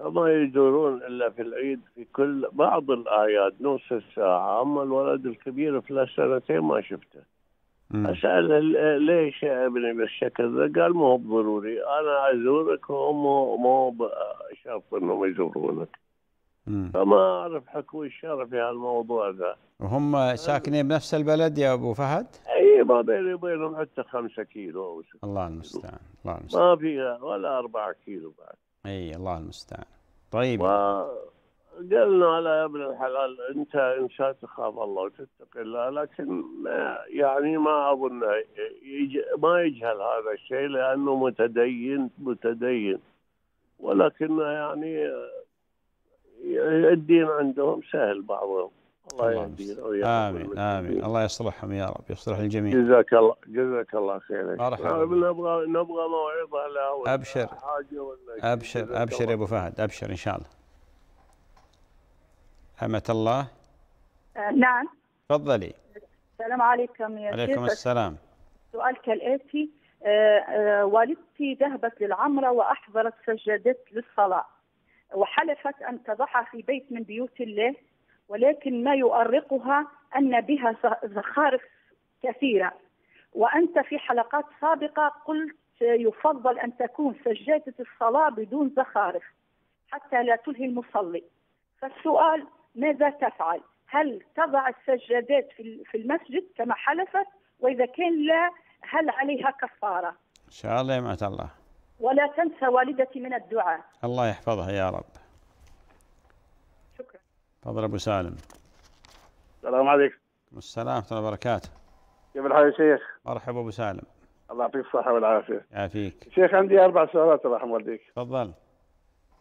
ما يزورون الا في العيد في كل بعض الاعياد نص الساعه اما الولد الكبير في سنتين ما شفته اساله ليش ابني بالشكل ذا؟ قال مو هو بضروري انا ازورك هم مو شرط انهم يزورونك. مم. فما اعرف حكم الشرع في هالموضوع ذا. وهم ساكنين بنفس البلد يا ابو فهد؟ اي ما بيني وبينهم حتى خمسة كيلو او ستة الله المستعان الله المستعان ما فيها ولا أربعة كيلو بعد. اي الله المستعان. طيب. و... قلنا لا يا ابن الحلال انت ان شاء تخاف الله وتتقي الله لكن ما يعني ما اظن ما يجهل هذا الشيء لانه متدين متدين ولكن يعني الدين عندهم سهل بعضهم الله يهدينا وياك امين امين الله يصلحهم يا رب يصلح الجميع جزاك الله جزاك الله خير مرحبا نبغى نبغى موعظه له ابشر حاجه ولا ابشر ابشر يا ابو فهد ابشر ان شاء الله حمة الله أه، نعم تفضلي السلام عليكم يا عليكم السلام سؤال كالآتي أه، أه، والدتي ذهبت للعمرة وأحضرت سجادات للصلاة وحلفت أن تضعها في بيت من بيوت الله ولكن ما يؤرقها أن بها زخارف كثيرة وأنت في حلقات سابقة قلت يفضل أن تكون سجادة الصلاة بدون زخارف حتى لا تلهي المصلي فالسؤال ماذا تفعل؟ هل تضع السجادات في المسجد كما حلفت؟ وإذا كان لا هل عليها كفارة؟ إن شاء الله يا الله ولا تنسى والدتي من الدعاء الله يحفظها يا رب شكرا تفضل أبو سالم السلام عليكم السلام ورحمة الله وبركاته كيف الحال يا شيخ؟ مرحبا أبو سالم الله يعطيك الصحة والعافية يعافيك شيخ عندي أربع سؤالات الله يرحم والديك تفضل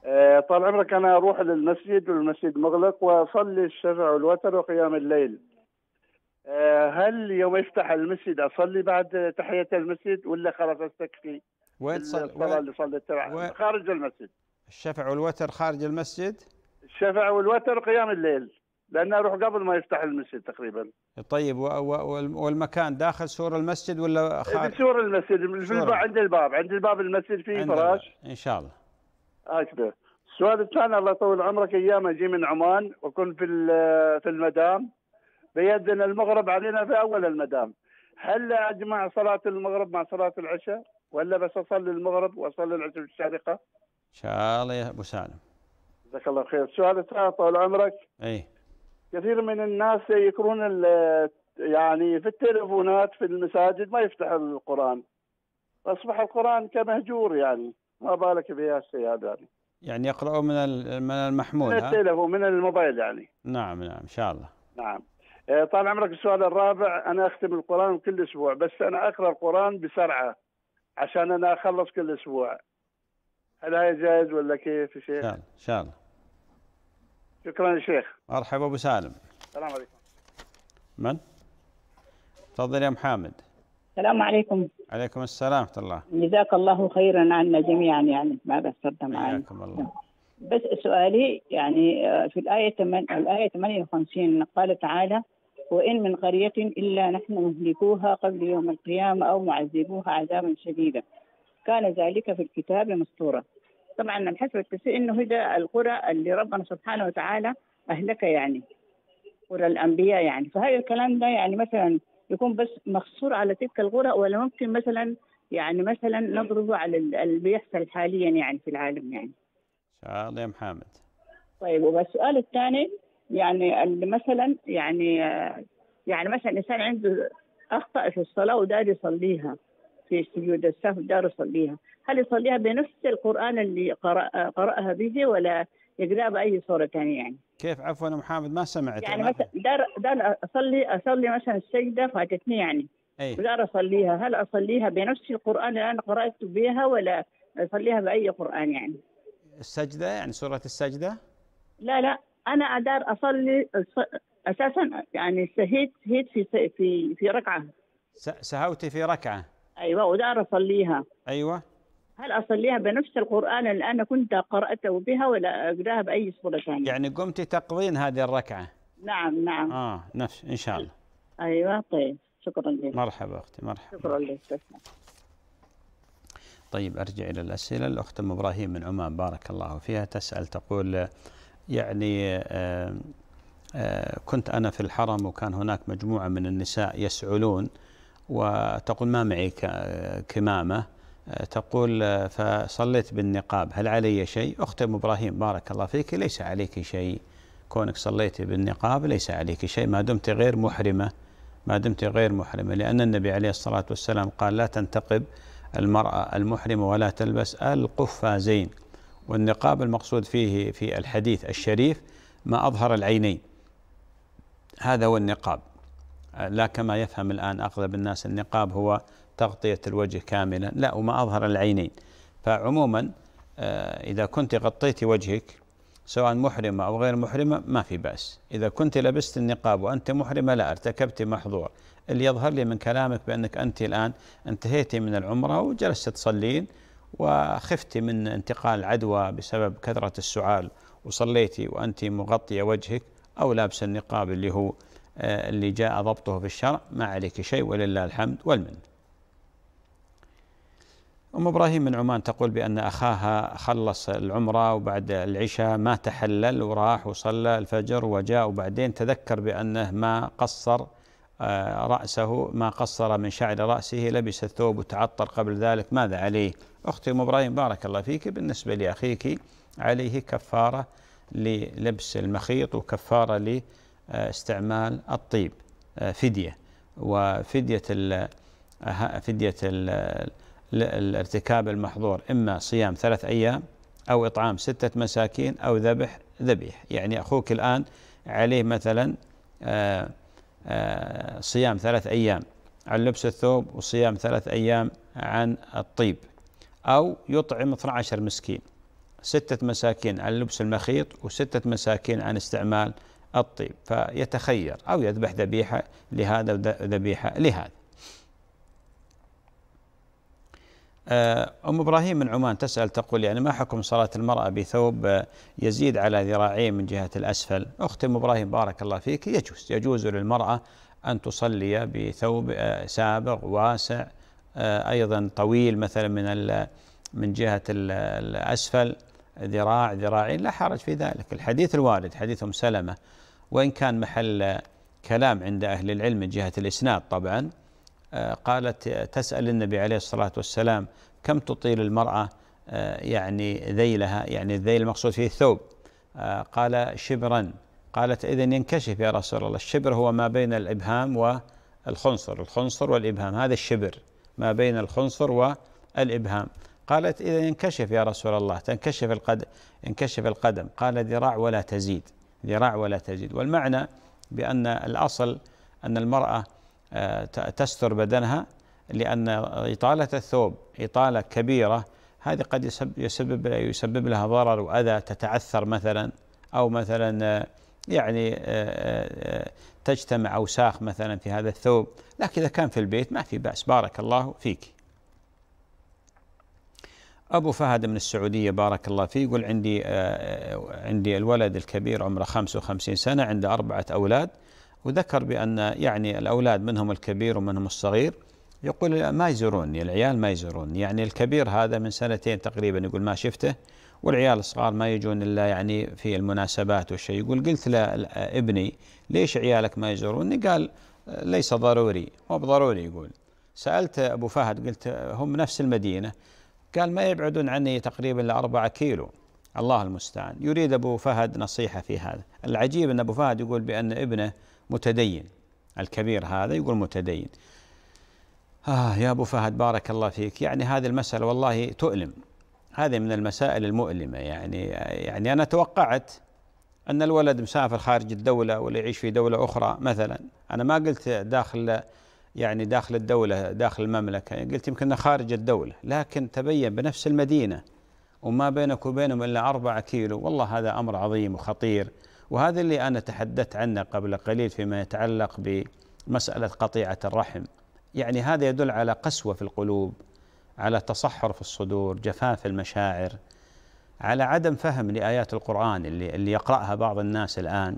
آه، طال عمرك انا اروح للمسجد والمسجد مغلق واصلي الشفع والوتر وقيام الليل آه، هل يوم يفتح المسجد اصلي بعد تحيه المسجد ولا خلاص استكفي وين تصلي؟ و... خارج المسجد الشفع والوتر خارج المسجد؟ الشفع والوتر قيام الليل لان اروح قبل ما يفتح المسجد تقريبا طيب و... و... والمكان داخل سور المسجد ولا خارج؟ سور المسجد سور. عند الباب عند الباب المسجد في فراش ان شاء الله اشبه السؤال الثاني الله يطول عمرك ايام اجي من عمان وكنت في في المدام بيدنا المغرب علينا في اول المدام هل اجمع صلاه المغرب مع صلاه العشاء ولا بس اصلي المغرب واصلي العشاء في الشارقه؟ ان شاء الله يا ابو سالم جزاك الله خير السؤال الثاني طول عمرك اي كثير من الناس يكرون يعني في التليفونات في المساجد ما يفتح القران اصبح القران كمهجور يعني ما بالك بها السيادة هذه يعني يقرأوا من من المحمول من التليفون من الموبايل يعني نعم نعم إن شاء الله نعم آه، طال عمرك السؤال الرابع أنا أختم القرآن كل أسبوع بس أنا أقرأ القرآن بسرعة عشان أنا أخلص كل أسبوع هل هذا جائز ولا كيف يا شيخ؟ إن شاء الله إن شاء الله شكرا يا شيخ مرحبا أبو سالم السلام عليكم من؟ تفضل يا محمد السلام عليكم عليكم السلام ورحمة الله جزاك الله خيرا عنا جميعا يعني ما قصرت معنا حياكم الله بس سؤالي يعني آه، في الآية 8 الآية 58 قال تعالى وإن من قرية إلا نحن مهلكوها قبل يوم القيامة أو معذبوها عذابا شديدا كان ذلك في الكتاب مسطورا طبعا الحسب التفسير انه هذا القرى اللي ربنا سبحانه وتعالى اهلك يعني قرى الانبياء يعني فهذا الكلام ده يعني مثلا يكون بس مقصور على تلك الغرة ولا ممكن مثلا يعني مثلا نضربه على اللي بيحصل حاليا يعني في العالم يعني. ان شاء الله يا محمد. طيب والسؤال الثاني يعني اللي مثلا يعني يعني مثلا انسان عنده اخطا في الصلاه ودار يصليها في سجود السهو دار يصليها، هل يصليها بنفس القران اللي قرأ قراها به ولا يقرأها بأي صورة ثانية يعني كيف عفوا أنا محمد ما سمعت يعني مثلا دار دار أصلي أصلي مثلا السجدة فاتتني يعني أي. دار أصليها هل أصليها بنفس القرآن اللي أنا قرأت بها ولا أصليها بأي قرآن يعني السجدة يعني سورة السجدة لا لا أنا أدار أصلي أساسا يعني سهيت سهيت في في في ركعة سهوتي في ركعة أيوة ودار أصليها أيوة هل أصليها بنفس القرآن اللي انا كنت قرأته بها ولا أقراها بأي صورة ثانية يعني قمت تقضين هذه الركعة نعم نعم آه نفس إن شاء الله أيوة طيب شكرا لك مرحبا أختي مرحبا شكرا لك طيب أرجع إلى الأسئلة الأخت أم إبراهيم من عمان بارك الله فيها تسأل تقول يعني آه، آه، كنت أنا في الحرم وكان هناك مجموعة من النساء يسعلون وتقول ما معي كمامة تقول آه، فصليت بالنقاب هل علي شيء أخت أم إبراهيم بارك الله فيك ليس عليك شيء كونك صليت بالنقاب ليس عليك شيء ما دمت غير محرمة ما دمت غير محرمة لأن النبي عليه الصلاة والسلام قال لا تنتقب المرأة المحرمة ولا تلبس القفازين والنقاب المقصود فيه في الحديث الشريف ما أظهر العينين هذا هو النقاب لا كما يفهم الآن أغلب الناس النقاب هو تغطية الوجه كاملا لا وما أظهر العينين فعموما آه، إذا كنت غطيت وجهك سواء محرمة أو غير محرمة ما في بأس إذا كنت لبست النقاب وأنت محرمة لا ارتكبت محظور اللي يظهر لي من كلامك بأنك أنت الآن انتهيتي من العمرة وجلست تصلين وخفت من انتقال العدوى بسبب كثرة السعال وصليتي وأنت مغطية وجهك أو لابس النقاب اللي هو آه، اللي جاء ضبطه في الشرع ما عليك شيء ولله الحمد والمن أم إبراهيم من عمان تقول بأن أخاها خلص العمرة وبعد العشاء ما تحلل وراح وصلى الفجر وجاء وبعدين تذكر بأنه ما قصر آه، رأسه ما قصر من شعر رأسه لبس الثوب وتعطر قبل ذلك ماذا عليه أختي أم إبراهيم بارك الله فيك بالنسبة لأخيك عليه كفارة للبس المخيط وكفارة لاستعمال الطيب آه، فدية وفدية أه- فدية لارتكاب المحظور إما صيام ثلاث أيام أو إطعام ستة مساكين أو ذبح ذبيح يعني أخوك الآن عليه مثلا آه، آه، صيام ثلاث أيام عن لبس الثوب وصيام ثلاث أيام عن الطيب أو يطعم 12 مسكين ستة مساكين عن لبس المخيط وستة مساكين عن استعمال الطيب فيتخير أو يذبح ذبيحة لهذا وذبيحة لهذا آه، أم إبراهيم من عمان تسأل تقول يعني ما حكم صلاة المرأة بثوب آه، يزيد على ذراعين من جهة الأسفل أخت أم إبراهيم بارك الله فيك يجوز يجوز للمرأة أن تصلي بثوب آه، سابق واسع أيضا طويل مثلا من من جهة الأسفل ذراع ذراعين لا حرج في ذلك الحديث الوارد حديث أم سلمة وإن كان محل كلام عند أهل العلم من جهة الإسناد طبعا آه، قالت تسأل النبي عليه الصلاة والسلام كم تطيل المرأة آه، يعني ذيلها يعني الذيل المقصود فيه الثوب آه، قال شبرا قالت إذن ينكشف يا رسول الله الشبر هو ما بين الإبهام والخنصر الخنصر والإبهام هذا الشبر ما بين الخنصر والإبهام قالت إذا ينكشف يا رسول الله تنكشف القدم ينكشف القدم قال ذراع ولا تزيد ذراع ولا تزيد والمعنى بأن الأصل أن المرأة آه، تستر بدنها لأن إطالة الثوب إطالة كبيرة هذه قد يسبب, يسبب, لها ضرر وأذى تتعثر مثلا أو مثلا آه، يعني آه، تجتمع أوساخ مثلا في هذا الثوب لكن إذا كان في البيت ما في بأس بارك الله فيك أبو فهد من السعودية بارك الله فيه يقول عندي عندي الولد الكبير عمره 55 سنة عنده أربعة أولاد وذكر بأن يعني الأولاد منهم الكبير ومنهم الصغير يقول ما يزوروني العيال ما يزوروني يعني الكبير هذا من سنتين تقريبا يقول ما شفته والعيال الصغار ما يجون إلا يعني في المناسبات والشيء يقول قلت لابني ليش عيالك ما يزوروني قال ليس ضروري مو بضروري يقول سألت أبو فهد قلت هم نفس المدينة قال ما يبعدون عني تقريبا لأربعة كيلو الله المستعان يريد أبو فهد نصيحة في هذا العجيب أن أبو فهد يقول بأن ابنه متدين الكبير هذا يقول متدين آه يا أبو فهد بارك الله فيك يعني هذه المسألة والله تؤلم هذه من المسائل المؤلمة يعني يعني أنا توقعت أن الولد مسافر خارج الدولة ولا يعيش في دولة أخرى مثلا أنا ما قلت داخل يعني داخل الدولة داخل المملكة يعني قلت يمكن خارج الدولة لكن تبين بنفس المدينة وما بينك وبينهم إلا أربعة كيلو والله هذا أمر عظيم وخطير وهذا اللي أنا تحدثت عنه قبل قليل فيما يتعلق بمسألة قطيعة الرحم يعني هذا يدل على قسوة في القلوب على تصحر في الصدور جفاف المشاعر على عدم فهم لآيات القرآن اللي, اللي يقرأها بعض الناس الآن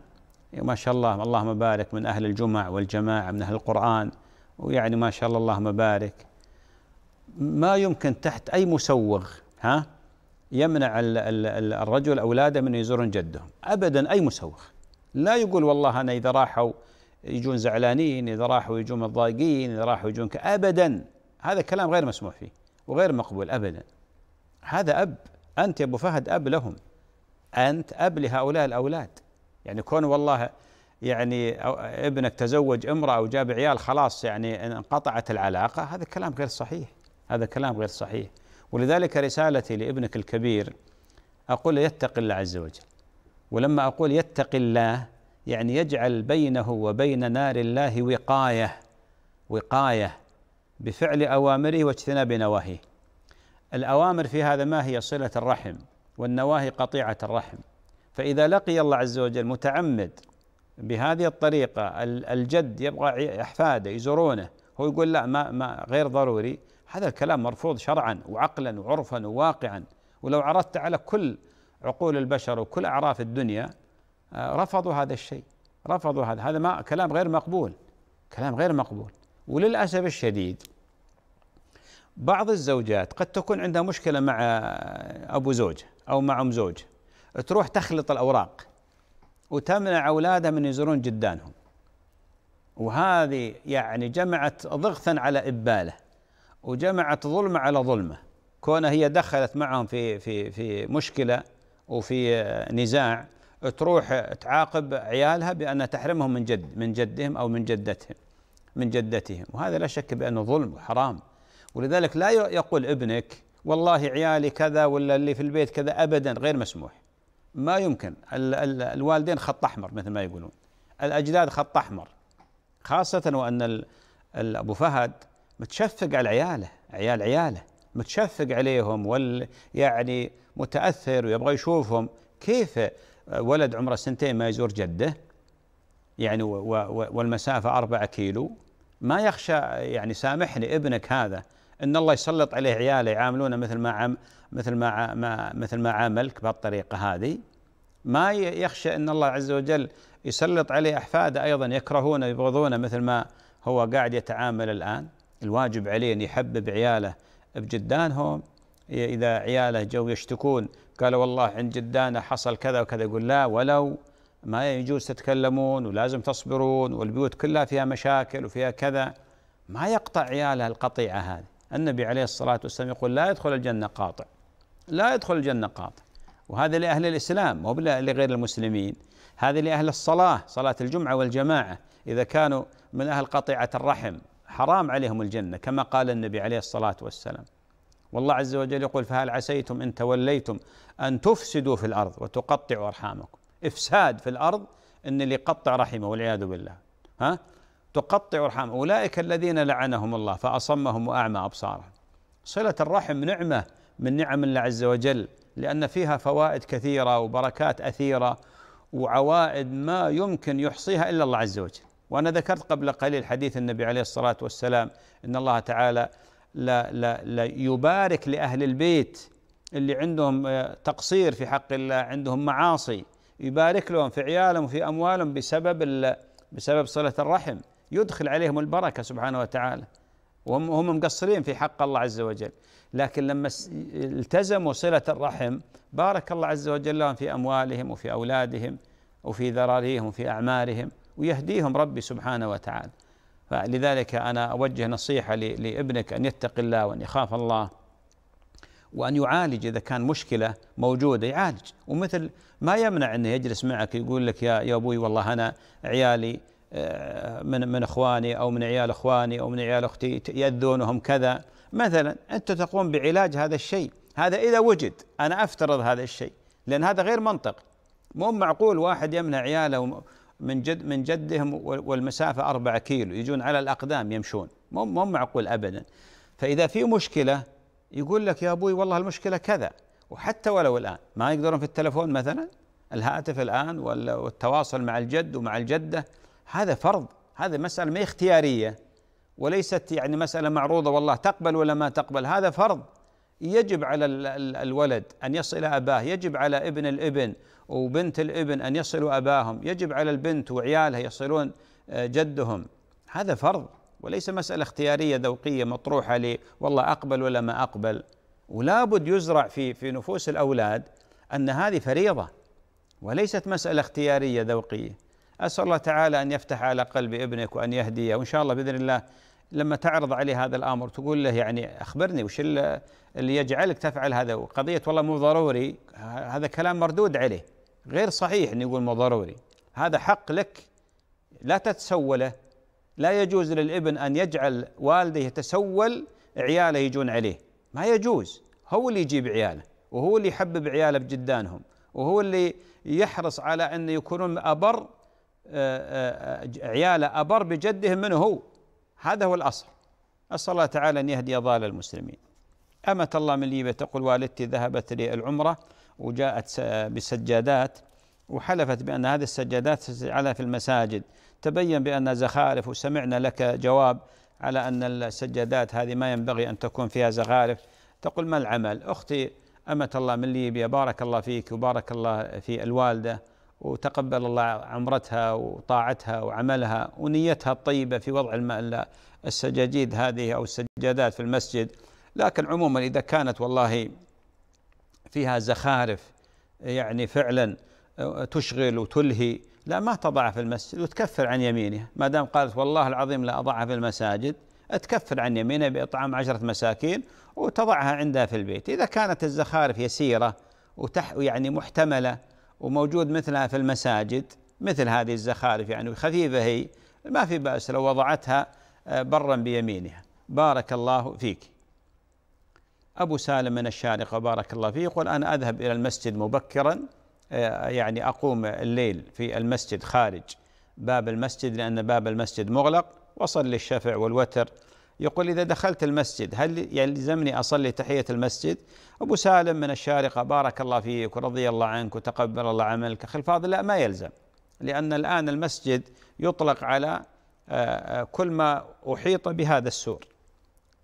ما شاء الله اللهم بارك من أهل الجمع والجماعة من أهل القرآن ويعني ما شاء الله اللهم بارك ما يمكن تحت أي مسوغ ها يمنع الرجل أولاده من يزورون جدهم أبدا أي مسوخ لا يقول والله أنا إذا راحوا يجون زعلانين إذا راحوا يجون متضايقين إذا راحوا يجون أبدا هذا كلام غير مسموح فيه وغير مقبول أبدا هذا أب أنت يا أبو فهد أب لهم أنت أب لهؤلاء الأولاد يعني كون والله يعني ابنك تزوج امرأة أو جاب عيال خلاص يعني انقطعت العلاقة هذا كلام غير صحيح هذا كلام غير صحيح ولذلك رسالتي لابنك الكبير اقول يتق الله عز وجل ولما اقول يتق الله يعني يجعل بينه وبين نار الله وقايه وقايه بفعل اوامره واجتناب نواهيه الاوامر في هذا ما هي صله الرحم والنواهي قطيعه الرحم فاذا لقي الله عز وجل متعمد بهذه الطريقه الجد يبغى احفاده يزورونه هو يقول لا ما ما غير ضروري هذا الكلام مرفوض شرعا وعقلا وعرفا وواقعا ولو عرضت على كل عقول البشر وكل أعراف الدنيا آه، رفضوا هذا الشيء رفضوا هذا هذا ما كلام غير مقبول كلام غير مقبول وللأسف الشديد بعض الزوجات قد تكون عندها مشكلة مع أبو زوج أو مع أم زوج تروح تخلط الأوراق وتمنع أولادها من يزورون جدانهم وهذه يعني جمعت ضغطا على إباله وجمعت ظلمة على ظلمة كونها هي دخلت معهم في في في مشكلة وفي نزاع تروح تعاقب عيالها بأن تحرمهم من جد من جدهم أو من جدتهم من جدتهم وهذا لا شك بأنه ظلم وحرام ولذلك لا يقول ابنك والله عيالي كذا ولا اللي في البيت كذا أبدا غير مسموح ما يمكن ال ال الوالدين خط أحمر مثل ما يقولون الأجداد خط أحمر خاصة وأن ال ال أبو فهد متشفق على عياله عيال عياله متشفق عليهم وال يعني متاثر ويبغى يشوفهم كيف ولد عمره سنتين ما يزور جده يعني والمسافه أربعة كيلو ما يخشى يعني سامحني ابنك هذا ان الله يسلط عليه عياله يعاملونه مثل ما عم مثل ما, ما مثل ما عاملك بالطريقه هذه ما يخشى ان الله عز وجل يسلط عليه احفاده ايضا يكرهونه يبغضونه مثل ما هو قاعد يتعامل الان الواجب عليه أن يحبب عياله بجدانهم إذا عياله جو يشتكون قالوا والله عند جدانه حصل كذا وكذا يقول لا ولو ما يجوز تتكلمون ولازم تصبرون والبيوت كلها فيها مشاكل وفيها كذا ما يقطع عياله القطيعة هذه النبي عليه الصلاة والسلام يقول لا يدخل الجنة قاطع لا يدخل الجنة قاطع وهذا لأهل الإسلام مو لغير المسلمين هذه لأهل الصلاة صلاة الجمعة والجماعة إذا كانوا من أهل قطيعة الرحم حرام عليهم الجنه كما قال النبي عليه الصلاه والسلام والله عز وجل يقول فهل عسيتم ان توليتم ان تفسدوا في الارض وتقطعوا ارحامكم افساد في الارض ان اللي يقطع رحمه والعياذ بالله ها تقطع أرحام اولئك الذين لعنهم الله فاصمهم واعمى ابصارهم صله الرحم نعمه من نعم الله عز وجل لان فيها فوائد كثيره وبركات اثيره وعوائد ما يمكن يحصيها الا الله عز وجل وأنا ذكرت قبل قليل حديث النبي عليه الصلاة والسلام إن الله تعالى لا, لا, لا يبارك لأهل البيت اللي عندهم آه، تقصير في حق الله عندهم معاصي يبارك لهم في عيالهم وفي أموالهم بسبب بسبب صلة الرحم يدخل عليهم البركة سبحانه وتعالى وهم هم مقصرين في حق الله عز وجل لكن لما التزموا صلة الرحم بارك الله عز وجل لهم في أموالهم وفي أولادهم وفي ذراريهم وفي أعمارهم ويهديهم ربي سبحانه وتعالى فلذلك أنا أوجه نصيحة لابنك أن يتقي الله وأن يخاف الله وأن يعالج إذا كان مشكلة موجودة يعالج ومثل ما يمنع أنه يجلس معك يقول لك يا يا أبوي والله أنا عيالي آه، من من اخواني او من عيال اخواني او من عيال اختي ياذونهم كذا مثلا انت تقوم بعلاج هذا الشيء هذا اذا وجد انا افترض هذا الشيء لان هذا غير منطق مو معقول واحد يمنع عياله من جد من جدهم والمسافة أربعة كيلو يجون على الأقدام يمشون مو مو معقول أبدا فإذا في مشكلة يقول لك يا أبوي والله المشكلة كذا وحتى ولو الآن ما يقدرون في التلفون مثلا الهاتف الآن والتواصل مع الجد ومع الجدة هذا فرض هذا مسألة ما اختيارية وليست يعني مسألة معروضة والله تقبل ولا ما تقبل هذا فرض يجب على الولد ان يصل اباه، يجب على ابن الابن وبنت الابن ان يصلوا اباهم، يجب على البنت وعيالها يصلون آه، جدهم، هذا فرض وليس مساله اختياريه ذوقيه مطروحه لي والله اقبل ولا ما اقبل، ولا بد يزرع في في نفوس الاولاد ان هذه فريضه وليست مساله اختياريه ذوقيه. اسال الله تعالى ان يفتح على قلب ابنك وان يهديه وان شاء الله باذن الله لما تعرض عليه هذا الامر تقول له يعني اخبرني وش اللي يجعلك تفعل هذا وقضيه والله مو ضروري هذا كلام مردود عليه غير صحيح انه يقول مو ضروري هذا حق لك لا تتسوله لا يجوز للابن ان يجعل والده يتسول عياله يجون عليه ما يجوز هو اللي يجيب عياله وهو اللي يحبب عياله بجدانهم وهو اللي يحرص على ان يكونون ابر آه، آه، آه، عياله ابر بجدهم منه هو هذا هو الأصل أسأل الله تعالى أن يهدي ضال المسلمين أمة الله من ليبيا تقول والدتي ذهبت للعمرة وجاءت بسجادات وحلفت بأن هذه السجادات ستجعلها في المساجد تبين بأن زخارف وسمعنا لك جواب على أن السجادات هذه ما ينبغي أن تكون فيها زخارف تقول ما العمل أختي أمة الله من ليبيا بارك الله فيك وبارك الله في الوالدة وتقبل الله عمرتها وطاعتها وعملها ونيتها الطيبه في وضع السجاجيد هذه او السجادات في المسجد لكن عموما اذا كانت والله فيها زخارف يعني فعلا آه، تشغل وتلهي لا ما تضعها في المسجد وتكفر عن يمينها ما دام قالت والله العظيم لا اضعها في المساجد تكفر عن يمينها باطعام عشره مساكين وتضعها عندها في البيت اذا كانت الزخارف يسيره وتح يعني محتمله وموجود مثلها في المساجد مثل هذه الزخارف يعني خفيفة هي ما في بأس لو وضعتها آه، برا بيمينها بارك الله فيك أبو سالم من الشارقة بارك الله فيه يقول أنا أذهب إلى المسجد مبكرا آه، يعني أقوم الليل في المسجد خارج باب المسجد لأن باب المسجد مغلق وصل للشفع والوتر يقول إذا دخلت المسجد هل يلزمني يعني أصلي تحية المسجد أبو سالم من الشارقة بارك الله فيك ورضي الله عنك وتقبل الله عملك أخي الفاضل لا ما يلزم لأن الآن المسجد يطلق على آه، آه، كل ما أحيط بهذا السور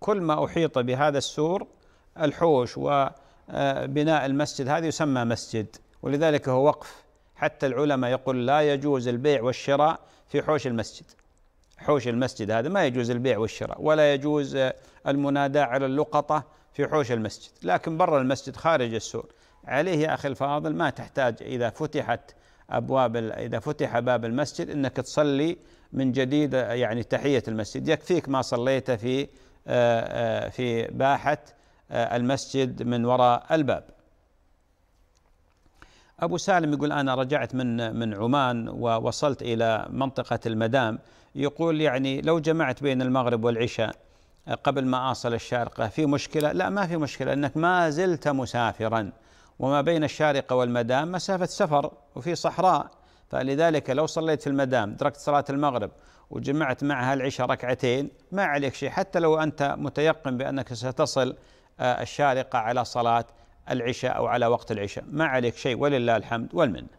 كل ما أحيط بهذا السور الحوش وبناء آه، المسجد هذا يسمى مسجد ولذلك هو وقف حتى العلماء يقول لا يجوز البيع والشراء في حوش المسجد حوش المسجد هذا ما يجوز البيع والشراء ولا يجوز المناداة على اللقطة في حوش المسجد لكن برا المسجد خارج السور عليه يا أخي الفاضل ما تحتاج إذا فتحت أبواب إذا فتح باب المسجد أنك تصلي من جديد يعني تحية المسجد يكفيك ما صليت في آه، آه، في باحة آه، المسجد من وراء الباب أبو سالم يقول أنا رجعت من من عمان ووصلت إلى منطقة المدام يقول يعني لو جمعت بين المغرب والعشاء قبل ما أصل الشارقة في مشكلة لا ما في مشكلة أنك ما زلت مسافرا وما بين الشارقة والمدام مسافة سفر وفي صحراء فلذلك لو صليت في المدام دركت صلاة المغرب وجمعت معها العشاء ركعتين ما عليك شيء حتى لو أنت متيقن بأنك ستصل آه، الشارقة على صلاة العشاء أو على وقت العشاء ما عليك شيء ولله الحمد والمنه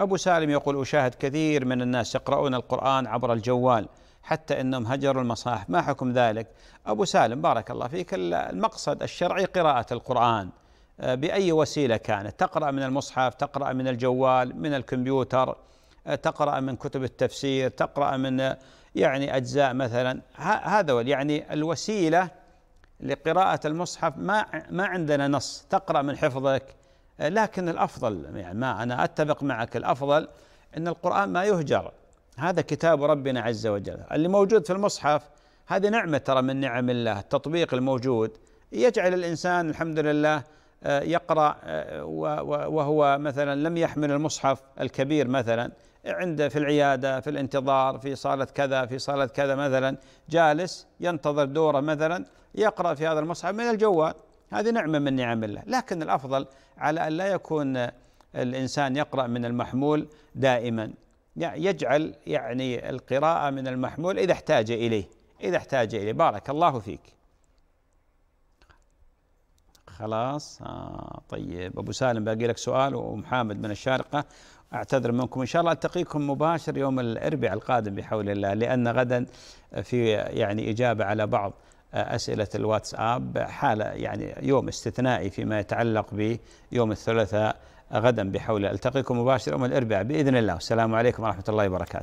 أبو سالم يقول أشاهد كثير من الناس يقرؤون القرآن عبر الجوال حتى أنهم هجروا المصاحف ما حكم ذلك أبو سالم بارك الله فيك المقصد الشرعي قراءة القرآن آه، بأي وسيلة كانت تقرأ من المصحف تقرأ من الجوال من الكمبيوتر آه، تقرأ من كتب التفسير تقرأ من آه، يعني أجزاء مثلا هذا يعني الوسيلة لقراءة المصحف ما ما عندنا نص تقرأ من حفظك لكن الافضل يعني ما انا اتفق معك الافضل ان القران ما يهجر هذا كتاب ربنا عز وجل اللي موجود في المصحف هذه نعمه ترى من نعم الله التطبيق الموجود يجعل الانسان الحمد لله آه، يقرا آه، وهو مثلا لم يحمل المصحف الكبير مثلا عنده في العياده في الانتظار في صاله كذا في صاله كذا مثلا جالس ينتظر دوره مثلا يقرا في هذا المصحف من الجوال هذه نعمة من نعم الله لكن الأفضل على أن لا يكون الإنسان يقرأ من المحمول دائما يجعل يعني القراءة من المحمول إذا احتاج إليه إذا احتاج إليه بارك الله فيك خلاص آه طيب أبو سالم باقي لك سؤال ومحمد من الشارقة أعتذر منكم إن شاء الله ألتقيكم مباشر يوم الأربعاء القادم بحول الله لأن غدا في يعني إجابة على بعض أسئلة الواتساب حالة يعني يوم استثنائي فيما يتعلق بيوم الثلاثاء غدا بحول ألتقيكم مباشرة يوم الأربعاء بإذن الله والسلام عليكم ورحمة الله وبركاته